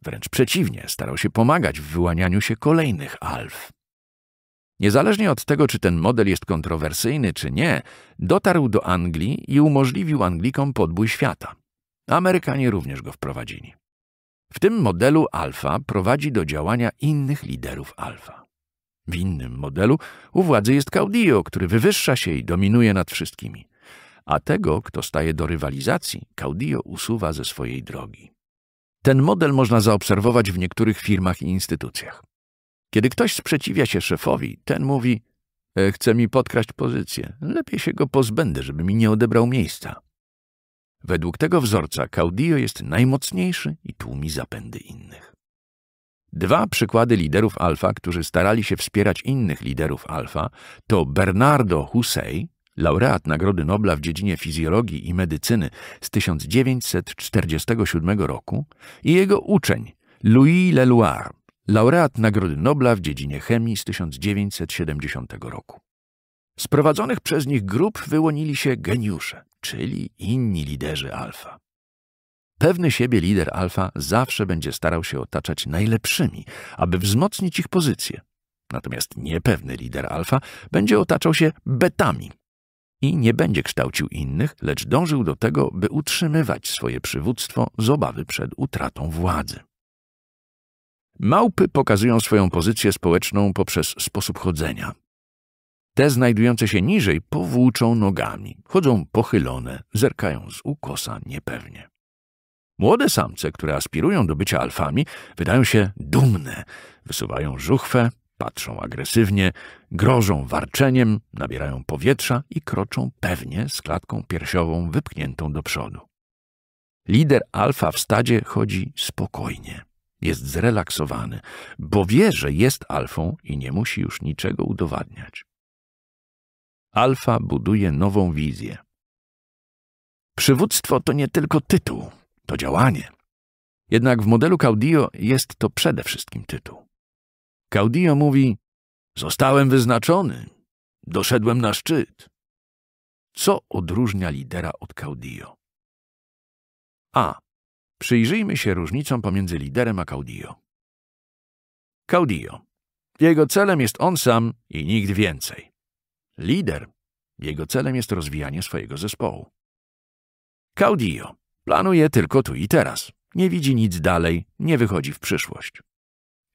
Wręcz przeciwnie, starał się pomagać w wyłanianiu się kolejnych alf. Niezależnie od tego, czy ten model jest kontrowersyjny, czy nie, dotarł do Anglii i umożliwił Anglikom podbój świata. Amerykanie również go wprowadzili. W tym modelu alfa prowadzi do działania innych liderów alfa. W innym modelu u władzy jest Caudillo, który wywyższa się i dominuje nad wszystkimi. A tego, kto staje do rywalizacji, Caudillo usuwa ze swojej drogi. Ten model można zaobserwować w niektórych firmach i instytucjach. Kiedy ktoś sprzeciwia się szefowi, ten mówi e, chce mi podkraść pozycję. Lepiej się go pozbędę, żeby mi nie odebrał miejsca. Według tego wzorca Caudio jest najmocniejszy i tłumi zapędy innych. Dwa przykłady liderów alfa, którzy starali się wspierać innych liderów alfa, to Bernardo Hussey, laureat Nagrody Nobla w dziedzinie fizjologii i medycyny z 1947 roku i jego uczeń Louis Leloir, laureat Nagrody Nobla w dziedzinie chemii z 1970 roku. Z prowadzonych przez nich grup wyłonili się geniusze, czyli inni liderzy alfa. Pewny siebie lider alfa zawsze będzie starał się otaczać najlepszymi, aby wzmocnić ich pozycję. Natomiast niepewny lider alfa będzie otaczał się betami i nie będzie kształcił innych, lecz dążył do tego, by utrzymywać swoje przywództwo z obawy przed utratą władzy. Małpy pokazują swoją pozycję społeczną poprzez sposób chodzenia. Te znajdujące się niżej powłóczą nogami, chodzą pochylone, zerkają z ukosa niepewnie. Młode samce, które aspirują do bycia alfami, wydają się dumne, wysuwają żuchwę, patrzą agresywnie, grożą warczeniem, nabierają powietrza i kroczą pewnie z klatką piersiową wypchniętą do przodu. Lider alfa w stadzie chodzi spokojnie jest zrelaksowany, bo wie, że jest alfą i nie musi już niczego udowadniać. Alfa buduje nową wizję. Przywództwo to nie tylko tytuł, to działanie. Jednak w modelu Caudio jest to przede wszystkim tytuł. Caudio mówi: Zostałem wyznaczony, doszedłem na szczyt. Co odróżnia lidera od Caudio? A. Przyjrzyjmy się różnicom pomiędzy liderem a Caudillo. Caudillo. Jego celem jest on sam i nikt więcej. Lider. Jego celem jest rozwijanie swojego zespołu. Caudillo. Planuje tylko tu i teraz. Nie widzi nic dalej, nie wychodzi w przyszłość.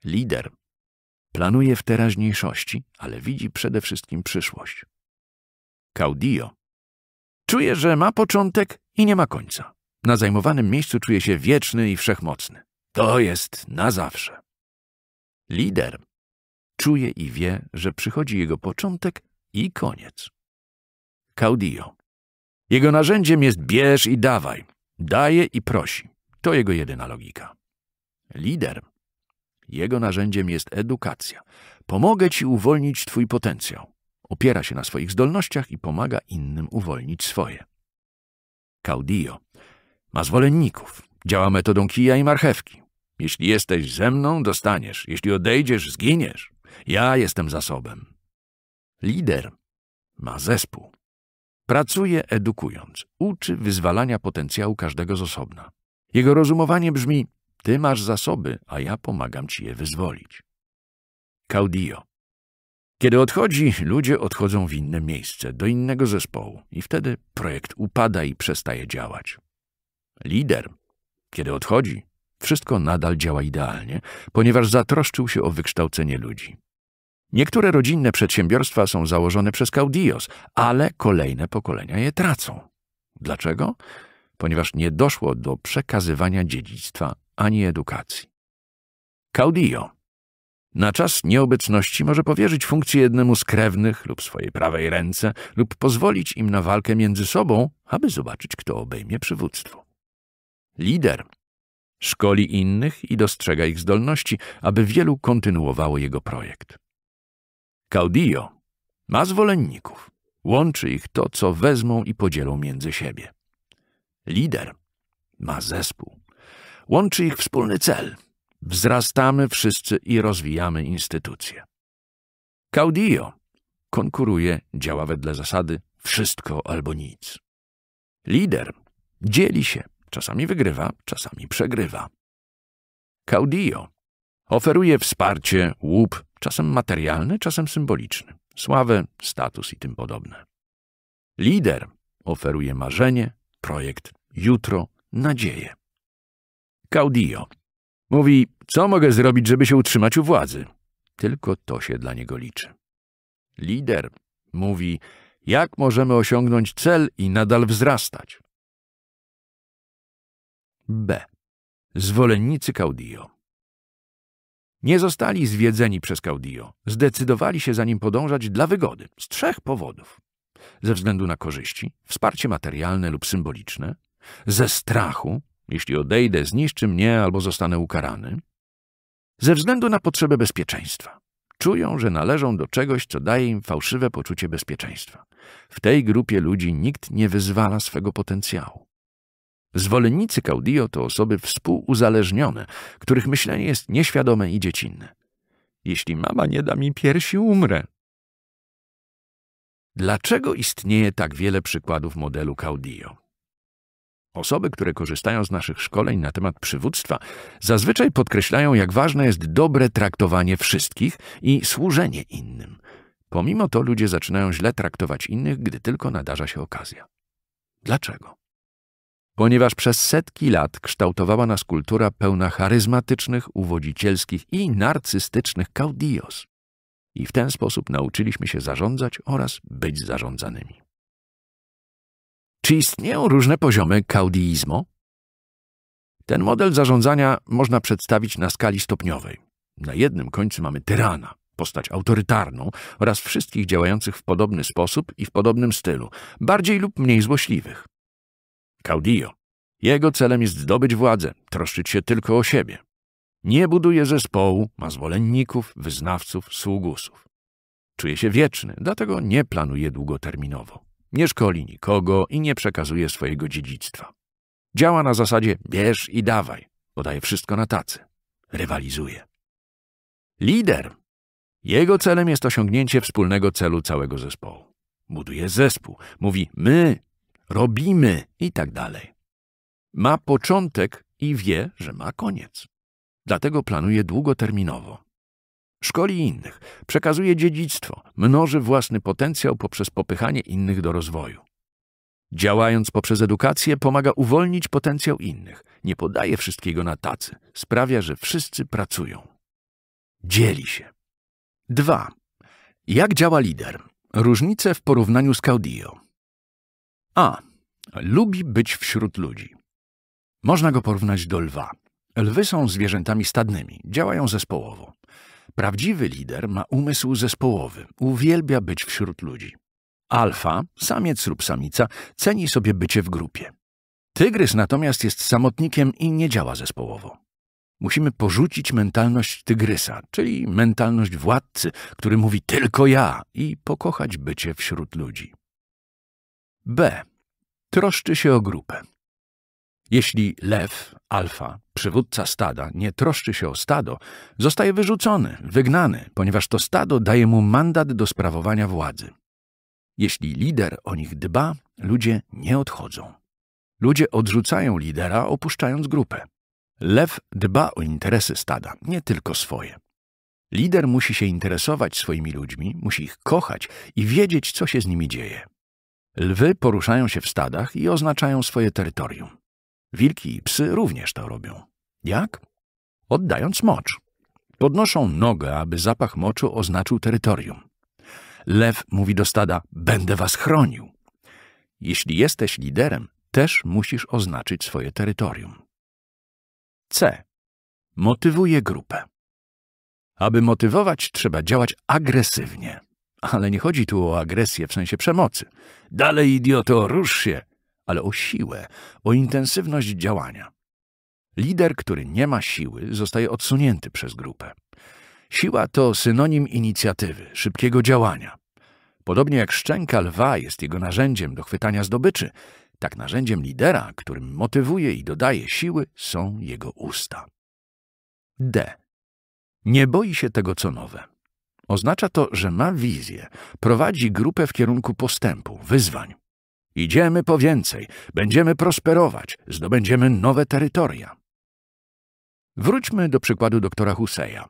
Lider. Planuje w teraźniejszości, ale widzi przede wszystkim przyszłość. Caudillo. Czuje, że ma początek i nie ma końca. Na zajmowanym miejscu czuje się wieczny i wszechmocny. To jest na zawsze. Lider czuje i wie, że przychodzi jego początek i koniec. Caudio. Jego narzędziem jest bierz i dawaj, daje i prosi. To jego jedyna logika. Lider. Jego narzędziem jest edukacja. Pomogę ci uwolnić twój potencjał. Opiera się na swoich zdolnościach i pomaga innym uwolnić swoje. Caudio ma zwolenników. Działa metodą kija i marchewki. Jeśli jesteś ze mną, dostaniesz. Jeśli odejdziesz, zginiesz. Ja jestem zasobem. Lider ma zespół. Pracuje edukując, uczy wyzwalania potencjału każdego z osobna. Jego rozumowanie brzmi: Ty masz zasoby, a ja pomagam ci je wyzwolić. Caudio. Kiedy odchodzi, ludzie odchodzą w inne miejsce, do innego zespołu, i wtedy projekt upada i przestaje działać. Lider, kiedy odchodzi, wszystko nadal działa idealnie, ponieważ zatroszczył się o wykształcenie ludzi. Niektóre rodzinne przedsiębiorstwa są założone przez Caudillos, ale kolejne pokolenia je tracą. Dlaczego? Ponieważ nie doszło do przekazywania dziedzictwa ani edukacji. Caudio na czas nieobecności może powierzyć funkcję jednemu z krewnych lub swojej prawej ręce lub pozwolić im na walkę między sobą, aby zobaczyć, kto obejmie przywództwo lider. Szkoli innych i dostrzega ich zdolności, aby wielu kontynuowało jego projekt. Caudillo ma zwolenników. Łączy ich to, co wezmą i podzielą między siebie. Lider ma zespół. Łączy ich wspólny cel. Wzrastamy wszyscy i rozwijamy instytucje. Caudillo konkuruje, działa wedle zasady wszystko albo nic. Lider dzieli się, Czasami wygrywa, czasami przegrywa. Caudillo oferuje wsparcie, łup, czasem materialny, czasem symboliczny, sławę, status i tym podobne. Lider oferuje marzenie, projekt, jutro, nadzieję. Caudillo mówi, co mogę zrobić, żeby się utrzymać u władzy. Tylko to się dla niego liczy. Lider mówi, jak możemy osiągnąć cel i nadal wzrastać. B. Zwolennicy Caudio. Nie zostali zwiedzeni przez Caudio. Zdecydowali się za nim podążać dla wygody, z trzech powodów. Ze względu na korzyści, wsparcie materialne lub symboliczne, ze strachu, jeśli odejdę, zniszczy mnie albo zostanę ukarany, ze względu na potrzebę bezpieczeństwa. Czują, że należą do czegoś, co daje im fałszywe poczucie bezpieczeństwa. W tej grupie ludzi nikt nie wyzwala swego potencjału. Zwolennicy Caudio to osoby współuzależnione, których myślenie jest nieświadome i dziecinne. Jeśli mama nie da mi piersi, umrę. Dlaczego istnieje tak wiele przykładów modelu Caudio? Osoby, które korzystają z naszych szkoleń na temat przywództwa, zazwyczaj podkreślają, jak ważne jest dobre traktowanie wszystkich i służenie innym. Pomimo to ludzie zaczynają źle traktować innych, gdy tylko nadarza się okazja. Dlaczego? ponieważ przez setki lat kształtowała nas kultura pełna charyzmatycznych, uwodzicielskich i narcystycznych caudillos. I w ten sposób nauczyliśmy się zarządzać oraz być zarządzanymi. Czy istnieją różne poziomy caudizmo? Ten model zarządzania można przedstawić na skali stopniowej. Na jednym końcu mamy tyrana, postać autorytarną oraz wszystkich działających w podobny sposób i w podobnym stylu, bardziej lub mniej złośliwych. Caudillo. Jego celem jest zdobyć władzę, troszczyć się tylko o siebie. Nie buduje zespołu, ma zwolenników, wyznawców, sługusów. Czuje się wieczny, dlatego nie planuje długoterminowo. Nie szkoli nikogo i nie przekazuje swojego dziedzictwa. Działa na zasadzie bierz i dawaj. Podaje wszystko na tacy. Rywalizuje. Lider. Jego celem jest osiągnięcie wspólnego celu całego zespołu. Buduje zespół. Mówi my robimy i tak dalej. Ma początek i wie, że ma koniec. Dlatego planuje długoterminowo. Szkoli innych, przekazuje dziedzictwo, mnoży własny potencjał poprzez popychanie innych do rozwoju. Działając poprzez edukację, pomaga uwolnić potencjał innych, nie podaje wszystkiego na tacy, sprawia, że wszyscy pracują. Dzieli się. 2. Jak działa lider? Różnice w porównaniu z Caudio. A. Lubi być wśród ludzi. Można go porównać do lwa. Lwy są zwierzętami stadnymi, działają zespołowo. Prawdziwy lider ma umysł zespołowy, uwielbia być wśród ludzi. Alfa, samiec lub samica, ceni sobie bycie w grupie. Tygrys natomiast jest samotnikiem i nie działa zespołowo. Musimy porzucić mentalność tygrysa, czyli mentalność władcy, który mówi tylko ja i pokochać bycie wśród ludzi. B troszczy się o grupę. Jeśli lew, alfa, przywódca stada, nie troszczy się o stado, zostaje wyrzucony, wygnany, ponieważ to stado daje mu mandat do sprawowania władzy. Jeśli lider o nich dba, ludzie nie odchodzą. Ludzie odrzucają lidera, opuszczając grupę. Lew dba o interesy stada, nie tylko swoje. Lider musi się interesować swoimi ludźmi, musi ich kochać i wiedzieć, co się z nimi dzieje. Lwy poruszają się w stadach i oznaczają swoje terytorium. Wilki i psy również to robią. Jak? Oddając mocz. Podnoszą nogę, aby zapach moczu oznaczył terytorium. Lew mówi do stada: Będę was chronił. Jeśli jesteś liderem, też musisz oznaczyć swoje terytorium. C. Motywuje grupę. Aby motywować, trzeba działać agresywnie. Ale nie chodzi tu o agresję w sensie przemocy. Dalej, idioto, rusz się! Ale o siłę, o intensywność działania. Lider, który nie ma siły, zostaje odsunięty przez grupę. Siła to synonim inicjatywy, szybkiego działania. Podobnie jak szczęka lwa jest jego narzędziem do chwytania zdobyczy, tak narzędziem lidera, którym motywuje i dodaje siły, są jego usta. D. Nie boi się tego, co nowe. Oznacza to, że ma wizję, prowadzi grupę w kierunku postępu, wyzwań. Idziemy po więcej, będziemy prosperować, zdobędziemy nowe terytoria. Wróćmy do przykładu doktora Huseya.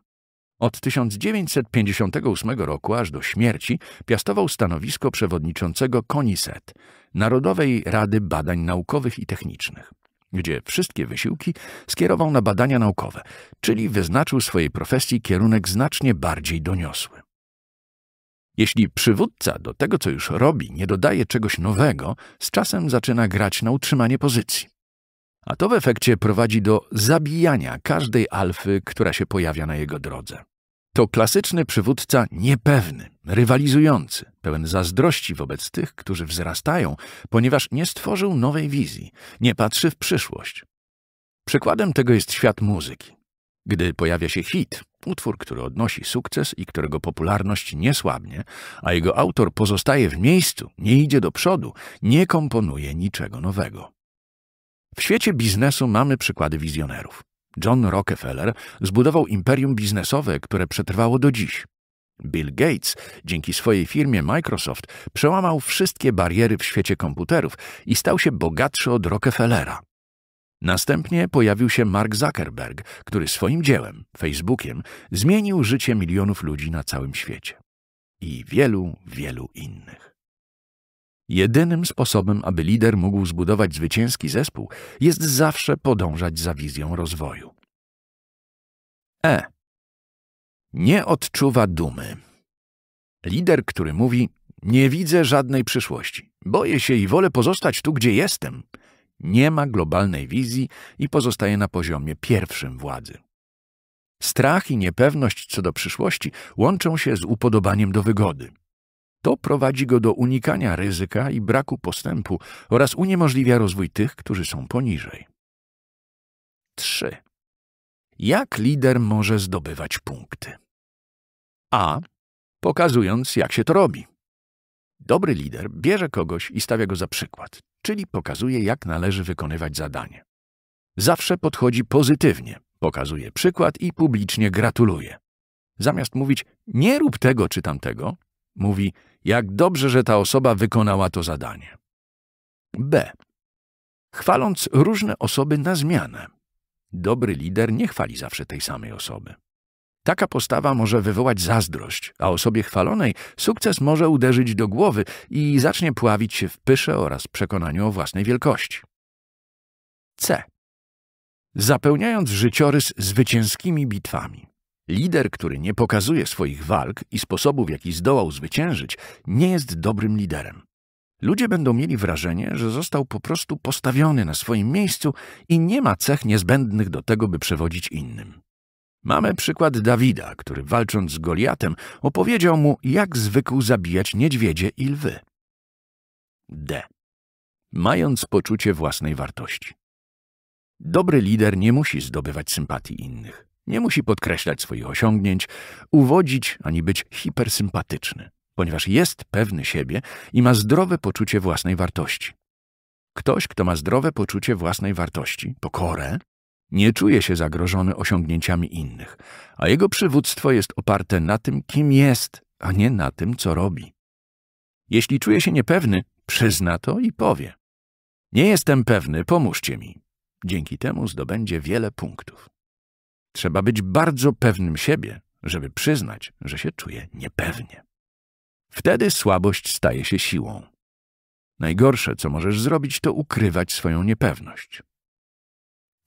Od 1958 roku aż do śmierci piastował stanowisko przewodniczącego CONICET, Narodowej Rady Badań Naukowych i Technicznych gdzie wszystkie wysiłki skierował na badania naukowe, czyli wyznaczył swojej profesji kierunek znacznie bardziej doniosły. Jeśli przywódca do tego, co już robi, nie dodaje czegoś nowego, z czasem zaczyna grać na utrzymanie pozycji. A to w efekcie prowadzi do zabijania każdej alfy, która się pojawia na jego drodze. To klasyczny przywódca niepewny, rywalizujący, pełen zazdrości wobec tych, którzy wzrastają, ponieważ nie stworzył nowej wizji, nie patrzy w przyszłość. Przykładem tego jest świat muzyki. Gdy pojawia się hit, utwór, który odnosi sukces i którego popularność nie słabnie, a jego autor pozostaje w miejscu, nie idzie do przodu, nie komponuje niczego nowego. W świecie biznesu mamy przykłady wizjonerów. John Rockefeller zbudował imperium biznesowe, które przetrwało do dziś. Bill Gates dzięki swojej firmie Microsoft przełamał wszystkie bariery w świecie komputerów i stał się bogatszy od Rockefellera. Następnie pojawił się Mark Zuckerberg, który swoim dziełem, Facebookiem, zmienił życie milionów ludzi na całym świecie. I wielu, wielu innych. Jedynym sposobem, aby lider mógł zbudować zwycięski zespół, jest zawsze podążać za wizją rozwoju. E. Nie odczuwa dumy. Lider, który mówi: Nie widzę żadnej przyszłości, boję się i wolę pozostać tu, gdzie jestem, nie ma globalnej wizji i pozostaje na poziomie pierwszym władzy. Strach i niepewność co do przyszłości łączą się z upodobaniem do wygody. To prowadzi go do unikania ryzyka i braku postępu oraz uniemożliwia rozwój tych, którzy są poniżej. 3. Jak lider może zdobywać punkty? A. Pokazując, jak się to robi. Dobry lider bierze kogoś i stawia go za przykład, czyli pokazuje, jak należy wykonywać zadanie. Zawsze podchodzi pozytywnie, pokazuje przykład i publicznie gratuluje. Zamiast mówić nie rób tego czy tamtego, Mówi, jak dobrze, że ta osoba wykonała to zadanie. B. Chwaląc różne osoby na zmianę. Dobry lider nie chwali zawsze tej samej osoby. Taka postawa może wywołać zazdrość, a osobie chwalonej sukces może uderzyć do głowy i zacznie pławić się w pysze oraz przekonaniu o własnej wielkości. C. Zapełniając życiorys zwycięskimi bitwami. Lider, który nie pokazuje swoich walk i sposobów, w jaki zdołał zwyciężyć, nie jest dobrym liderem. Ludzie będą mieli wrażenie, że został po prostu postawiony na swoim miejscu i nie ma cech niezbędnych do tego, by przewodzić innym. Mamy przykład Dawida, który walcząc z Goliatem opowiedział mu, jak zwykł zabijać niedźwiedzie i lwy. D. Mając poczucie własnej wartości. Dobry lider nie musi zdobywać sympatii innych. Nie musi podkreślać swoich osiągnięć, uwodzić ani być hipersympatyczny, ponieważ jest pewny siebie i ma zdrowe poczucie własnej wartości. Ktoś, kto ma zdrowe poczucie własnej wartości, pokorę, nie czuje się zagrożony osiągnięciami innych, a jego przywództwo jest oparte na tym, kim jest, a nie na tym, co robi. Jeśli czuje się niepewny, przyzna to i powie. Nie jestem pewny, pomóżcie mi. Dzięki temu zdobędzie wiele punktów. Trzeba być bardzo pewnym siebie, żeby przyznać, że się czuje niepewnie. Wtedy słabość staje się siłą. Najgorsze, co możesz zrobić, to ukrywać swoją niepewność.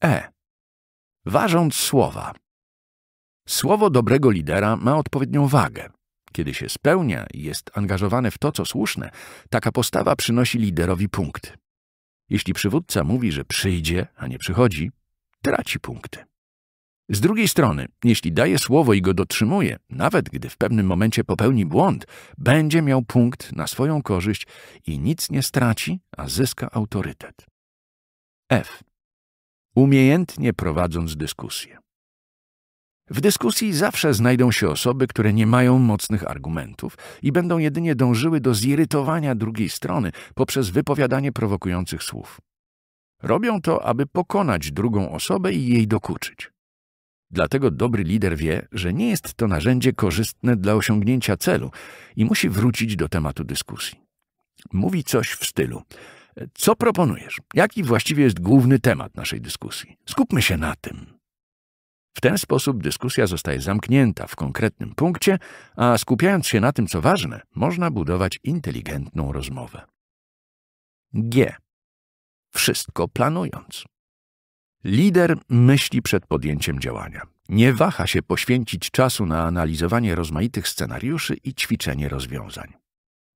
E. Ważąc słowa. Słowo dobrego lidera ma odpowiednią wagę. Kiedy się spełnia i jest angażowane w to, co słuszne, taka postawa przynosi liderowi punkty. Jeśli przywódca mówi, że przyjdzie, a nie przychodzi, traci punkty. Z drugiej strony, jeśli daje słowo i go dotrzymuje, nawet gdy w pewnym momencie popełni błąd, będzie miał punkt na swoją korzyść i nic nie straci, a zyska autorytet. F. Umiejętnie prowadząc dyskusję. W dyskusji zawsze znajdą się osoby, które nie mają mocnych argumentów i będą jedynie dążyły do zirytowania drugiej strony poprzez wypowiadanie prowokujących słów. Robią to, aby pokonać drugą osobę i jej dokuczyć. Dlatego dobry lider wie, że nie jest to narzędzie korzystne dla osiągnięcia celu i musi wrócić do tematu dyskusji. Mówi coś w stylu: Co proponujesz? Jaki właściwie jest główny temat naszej dyskusji? Skupmy się na tym. W ten sposób dyskusja zostaje zamknięta w konkretnym punkcie, a skupiając się na tym, co ważne, można budować inteligentną rozmowę. G. Wszystko planując. Lider myśli przed podjęciem działania. Nie waha się poświęcić czasu na analizowanie rozmaitych scenariuszy i ćwiczenie rozwiązań.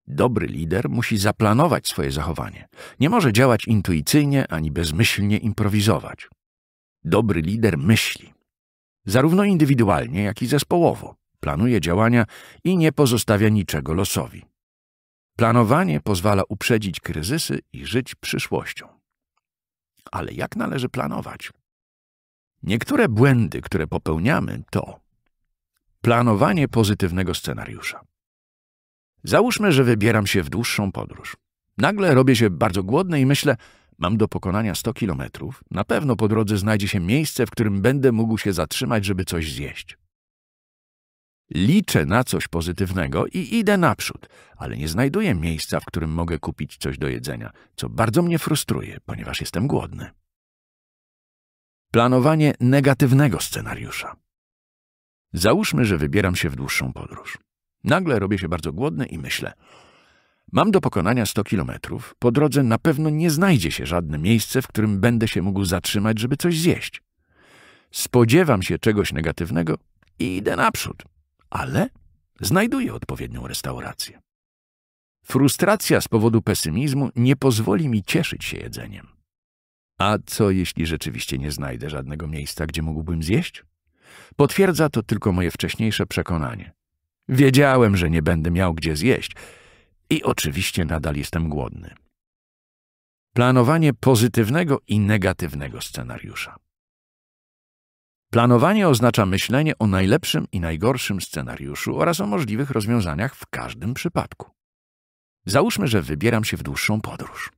Dobry lider musi zaplanować swoje zachowanie. Nie może działać intuicyjnie ani bezmyślnie improwizować. Dobry lider myśli, zarówno indywidualnie, jak i zespołowo. Planuje działania i nie pozostawia niczego losowi. Planowanie pozwala uprzedzić kryzysy i żyć przyszłością. Ale jak należy planować? Niektóre błędy, które popełniamy, to planowanie pozytywnego scenariusza. Załóżmy, że wybieram się w dłuższą podróż. Nagle robię się bardzo głodny i myślę, mam do pokonania 100 kilometrów. Na pewno po drodze znajdzie się miejsce, w którym będę mógł się zatrzymać, żeby coś zjeść. Liczę na coś pozytywnego i idę naprzód, ale nie znajduję miejsca, w którym mogę kupić coś do jedzenia, co bardzo mnie frustruje, ponieważ jestem głodny. Planowanie negatywnego scenariusza. Załóżmy, że wybieram się w dłuższą podróż. Nagle robię się bardzo głodny i myślę. Mam do pokonania 100 kilometrów. Po drodze na pewno nie znajdzie się żadne miejsce, w którym będę się mógł zatrzymać, żeby coś zjeść. Spodziewam się czegoś negatywnego i idę naprzód ale znajduje odpowiednią restaurację. Frustracja z powodu pesymizmu nie pozwoli mi cieszyć się jedzeniem. A co jeśli rzeczywiście nie znajdę żadnego miejsca, gdzie mógłbym zjeść? Potwierdza to tylko moje wcześniejsze przekonanie. Wiedziałem, że nie będę miał gdzie zjeść i oczywiście nadal jestem głodny. Planowanie pozytywnego i negatywnego scenariusza. Planowanie oznacza myślenie o najlepszym i najgorszym scenariuszu oraz o możliwych rozwiązaniach w każdym przypadku. Załóżmy, że wybieram się w dłuższą podróż.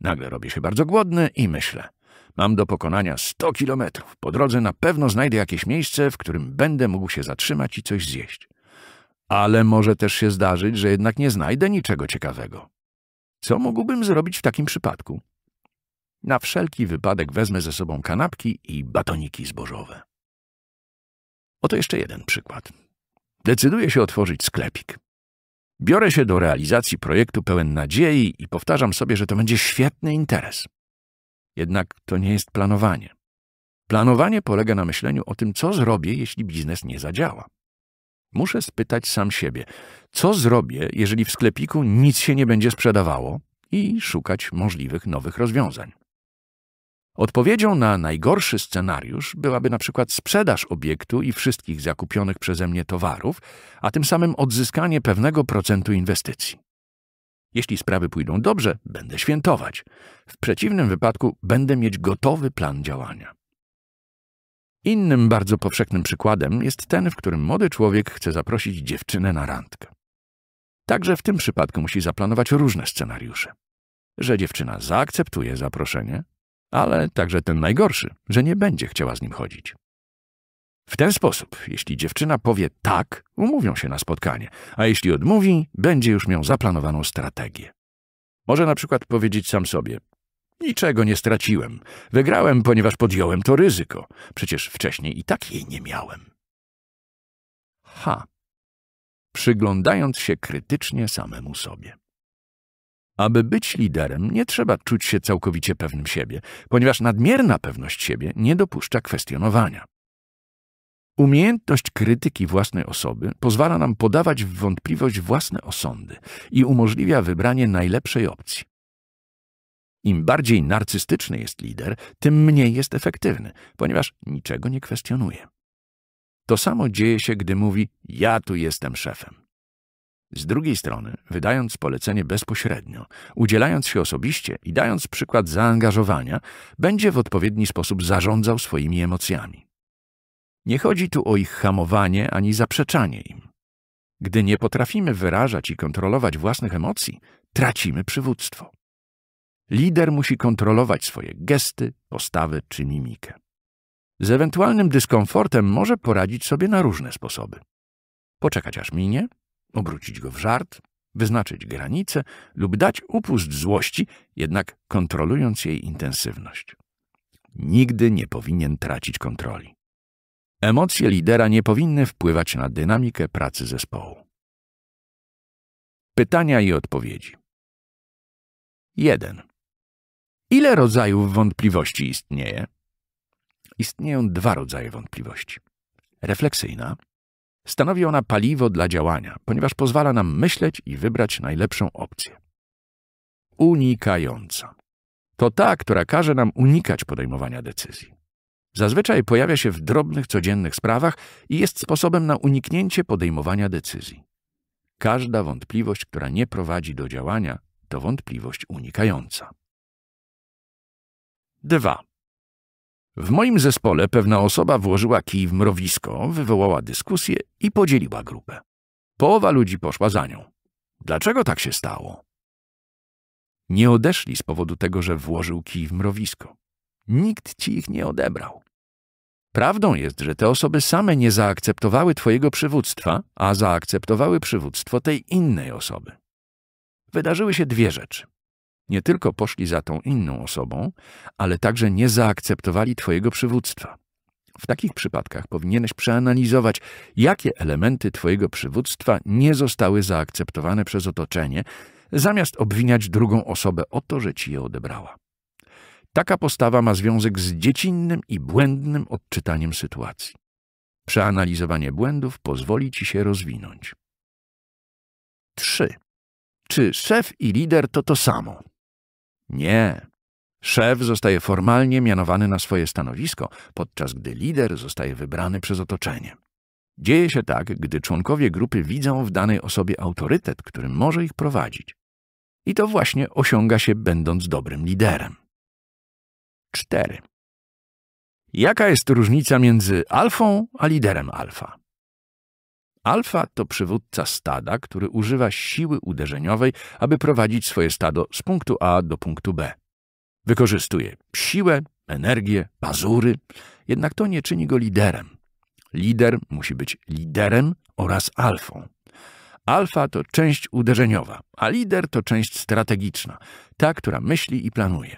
Nagle robię się bardzo głodny i myślę. Mam do pokonania 100 kilometrów. Po drodze na pewno znajdę jakieś miejsce, w którym będę mógł się zatrzymać i coś zjeść. Ale może też się zdarzyć, że jednak nie znajdę niczego ciekawego. Co mógłbym zrobić w takim przypadku? Na wszelki wypadek wezmę ze sobą kanapki i batoniki zbożowe. Oto jeszcze jeden przykład. Decyduję się otworzyć sklepik. Biorę się do realizacji projektu pełen nadziei i powtarzam sobie, że to będzie świetny interes. Jednak to nie jest planowanie. Planowanie polega na myśleniu o tym, co zrobię, jeśli biznes nie zadziała. Muszę spytać sam siebie, co zrobię, jeżeli w sklepiku nic się nie będzie sprzedawało i szukać możliwych nowych rozwiązań. Odpowiedzią na najgorszy scenariusz byłaby na przykład sprzedaż obiektu i wszystkich zakupionych przeze mnie towarów, a tym samym odzyskanie pewnego procentu inwestycji. Jeśli sprawy pójdą dobrze, będę świętować. W przeciwnym wypadku będę mieć gotowy plan działania. Innym bardzo powszechnym przykładem jest ten, w którym młody człowiek chce zaprosić dziewczynę na randkę. Także w tym przypadku musi zaplanować różne scenariusze. Że dziewczyna zaakceptuje zaproszenie, ale także ten najgorszy, że nie będzie chciała z nim chodzić. W ten sposób, jeśli dziewczyna powie tak, umówią się na spotkanie, a jeśli odmówi, będzie już miał zaplanowaną strategię. Może na przykład powiedzieć sam sobie: Niczego nie straciłem. Wygrałem, ponieważ podjąłem to ryzyko. Przecież wcześniej i tak jej nie miałem. H. Przyglądając się krytycznie samemu sobie. Aby być liderem, nie trzeba czuć się całkowicie pewnym siebie, ponieważ nadmierna pewność siebie nie dopuszcza kwestionowania. Umiejętność krytyki własnej osoby pozwala nam podawać w wątpliwość własne osądy i umożliwia wybranie najlepszej opcji. Im bardziej narcystyczny jest lider, tym mniej jest efektywny, ponieważ niczego nie kwestionuje. To samo dzieje się, gdy mówi: Ja tu jestem szefem. Z drugiej strony, wydając polecenie bezpośrednio, udzielając się osobiście i dając przykład zaangażowania, będzie w odpowiedni sposób zarządzał swoimi emocjami. Nie chodzi tu o ich hamowanie ani zaprzeczanie im. Gdy nie potrafimy wyrażać i kontrolować własnych emocji, tracimy przywództwo. Lider musi kontrolować swoje gesty, postawy czy mimikę. Z ewentualnym dyskomfortem może poradzić sobie na różne sposoby. Poczekać aż minie, obrócić go w żart, wyznaczyć granice lub dać upust złości, jednak kontrolując jej intensywność. Nigdy nie powinien tracić kontroli. Emocje lidera nie powinny wpływać na dynamikę pracy zespołu. Pytania i odpowiedzi. 1. Ile rodzajów wątpliwości istnieje? Istnieją dwa rodzaje wątpliwości. Refleksyjna, Stanowi ona paliwo dla działania, ponieważ pozwala nam myśleć i wybrać najlepszą opcję. Unikająca. To ta, która każe nam unikać podejmowania decyzji. Zazwyczaj pojawia się w drobnych, codziennych sprawach i jest sposobem na uniknięcie podejmowania decyzji. Każda wątpliwość, która nie prowadzi do działania, to wątpliwość unikająca. 2. W moim zespole pewna osoba włożyła kij w mrowisko, wywołała dyskusję i podzieliła grupę. Połowa ludzi poszła za nią. Dlaczego tak się stało? Nie odeszli z powodu tego, że włożył kij w mrowisko. Nikt ci ich nie odebrał. Prawdą jest, że te osoby same nie zaakceptowały twojego przywództwa, a zaakceptowały przywództwo tej innej osoby. Wydarzyły się dwie rzeczy. Nie tylko poszli za tą inną osobą, ale także nie zaakceptowali Twojego przywództwa. W takich przypadkach powinieneś przeanalizować, jakie elementy Twojego przywództwa nie zostały zaakceptowane przez otoczenie, zamiast obwiniać drugą osobę o to, że Ci je odebrała. Taka postawa ma związek z dziecinnym i błędnym odczytaniem sytuacji. Przeanalizowanie błędów pozwoli Ci się rozwinąć. 3. Czy szef i lider to to samo? Nie. Szef zostaje formalnie mianowany na swoje stanowisko, podczas gdy lider zostaje wybrany przez otoczenie. Dzieje się tak, gdy członkowie grupy widzą w danej osobie autorytet, który może ich prowadzić. I to właśnie osiąga się będąc dobrym liderem. 4. Jaka jest różnica między alfą a liderem alfa? Alfa to przywódca stada, który używa siły uderzeniowej, aby prowadzić swoje stado z punktu A do punktu B. Wykorzystuje siłę, energię, pazury, jednak to nie czyni go liderem. Lider musi być liderem oraz alfą. Alfa to część uderzeniowa, a lider to część strategiczna, ta, która myśli i planuje.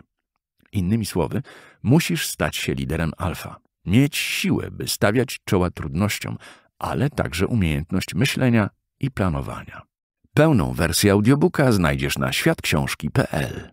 Innymi słowy, musisz stać się liderem alfa. Mieć siłę, by stawiać czoła trudnościom, ale także umiejętność myślenia i planowania. Pełną wersję audiobooka znajdziesz na światksiążki.pl.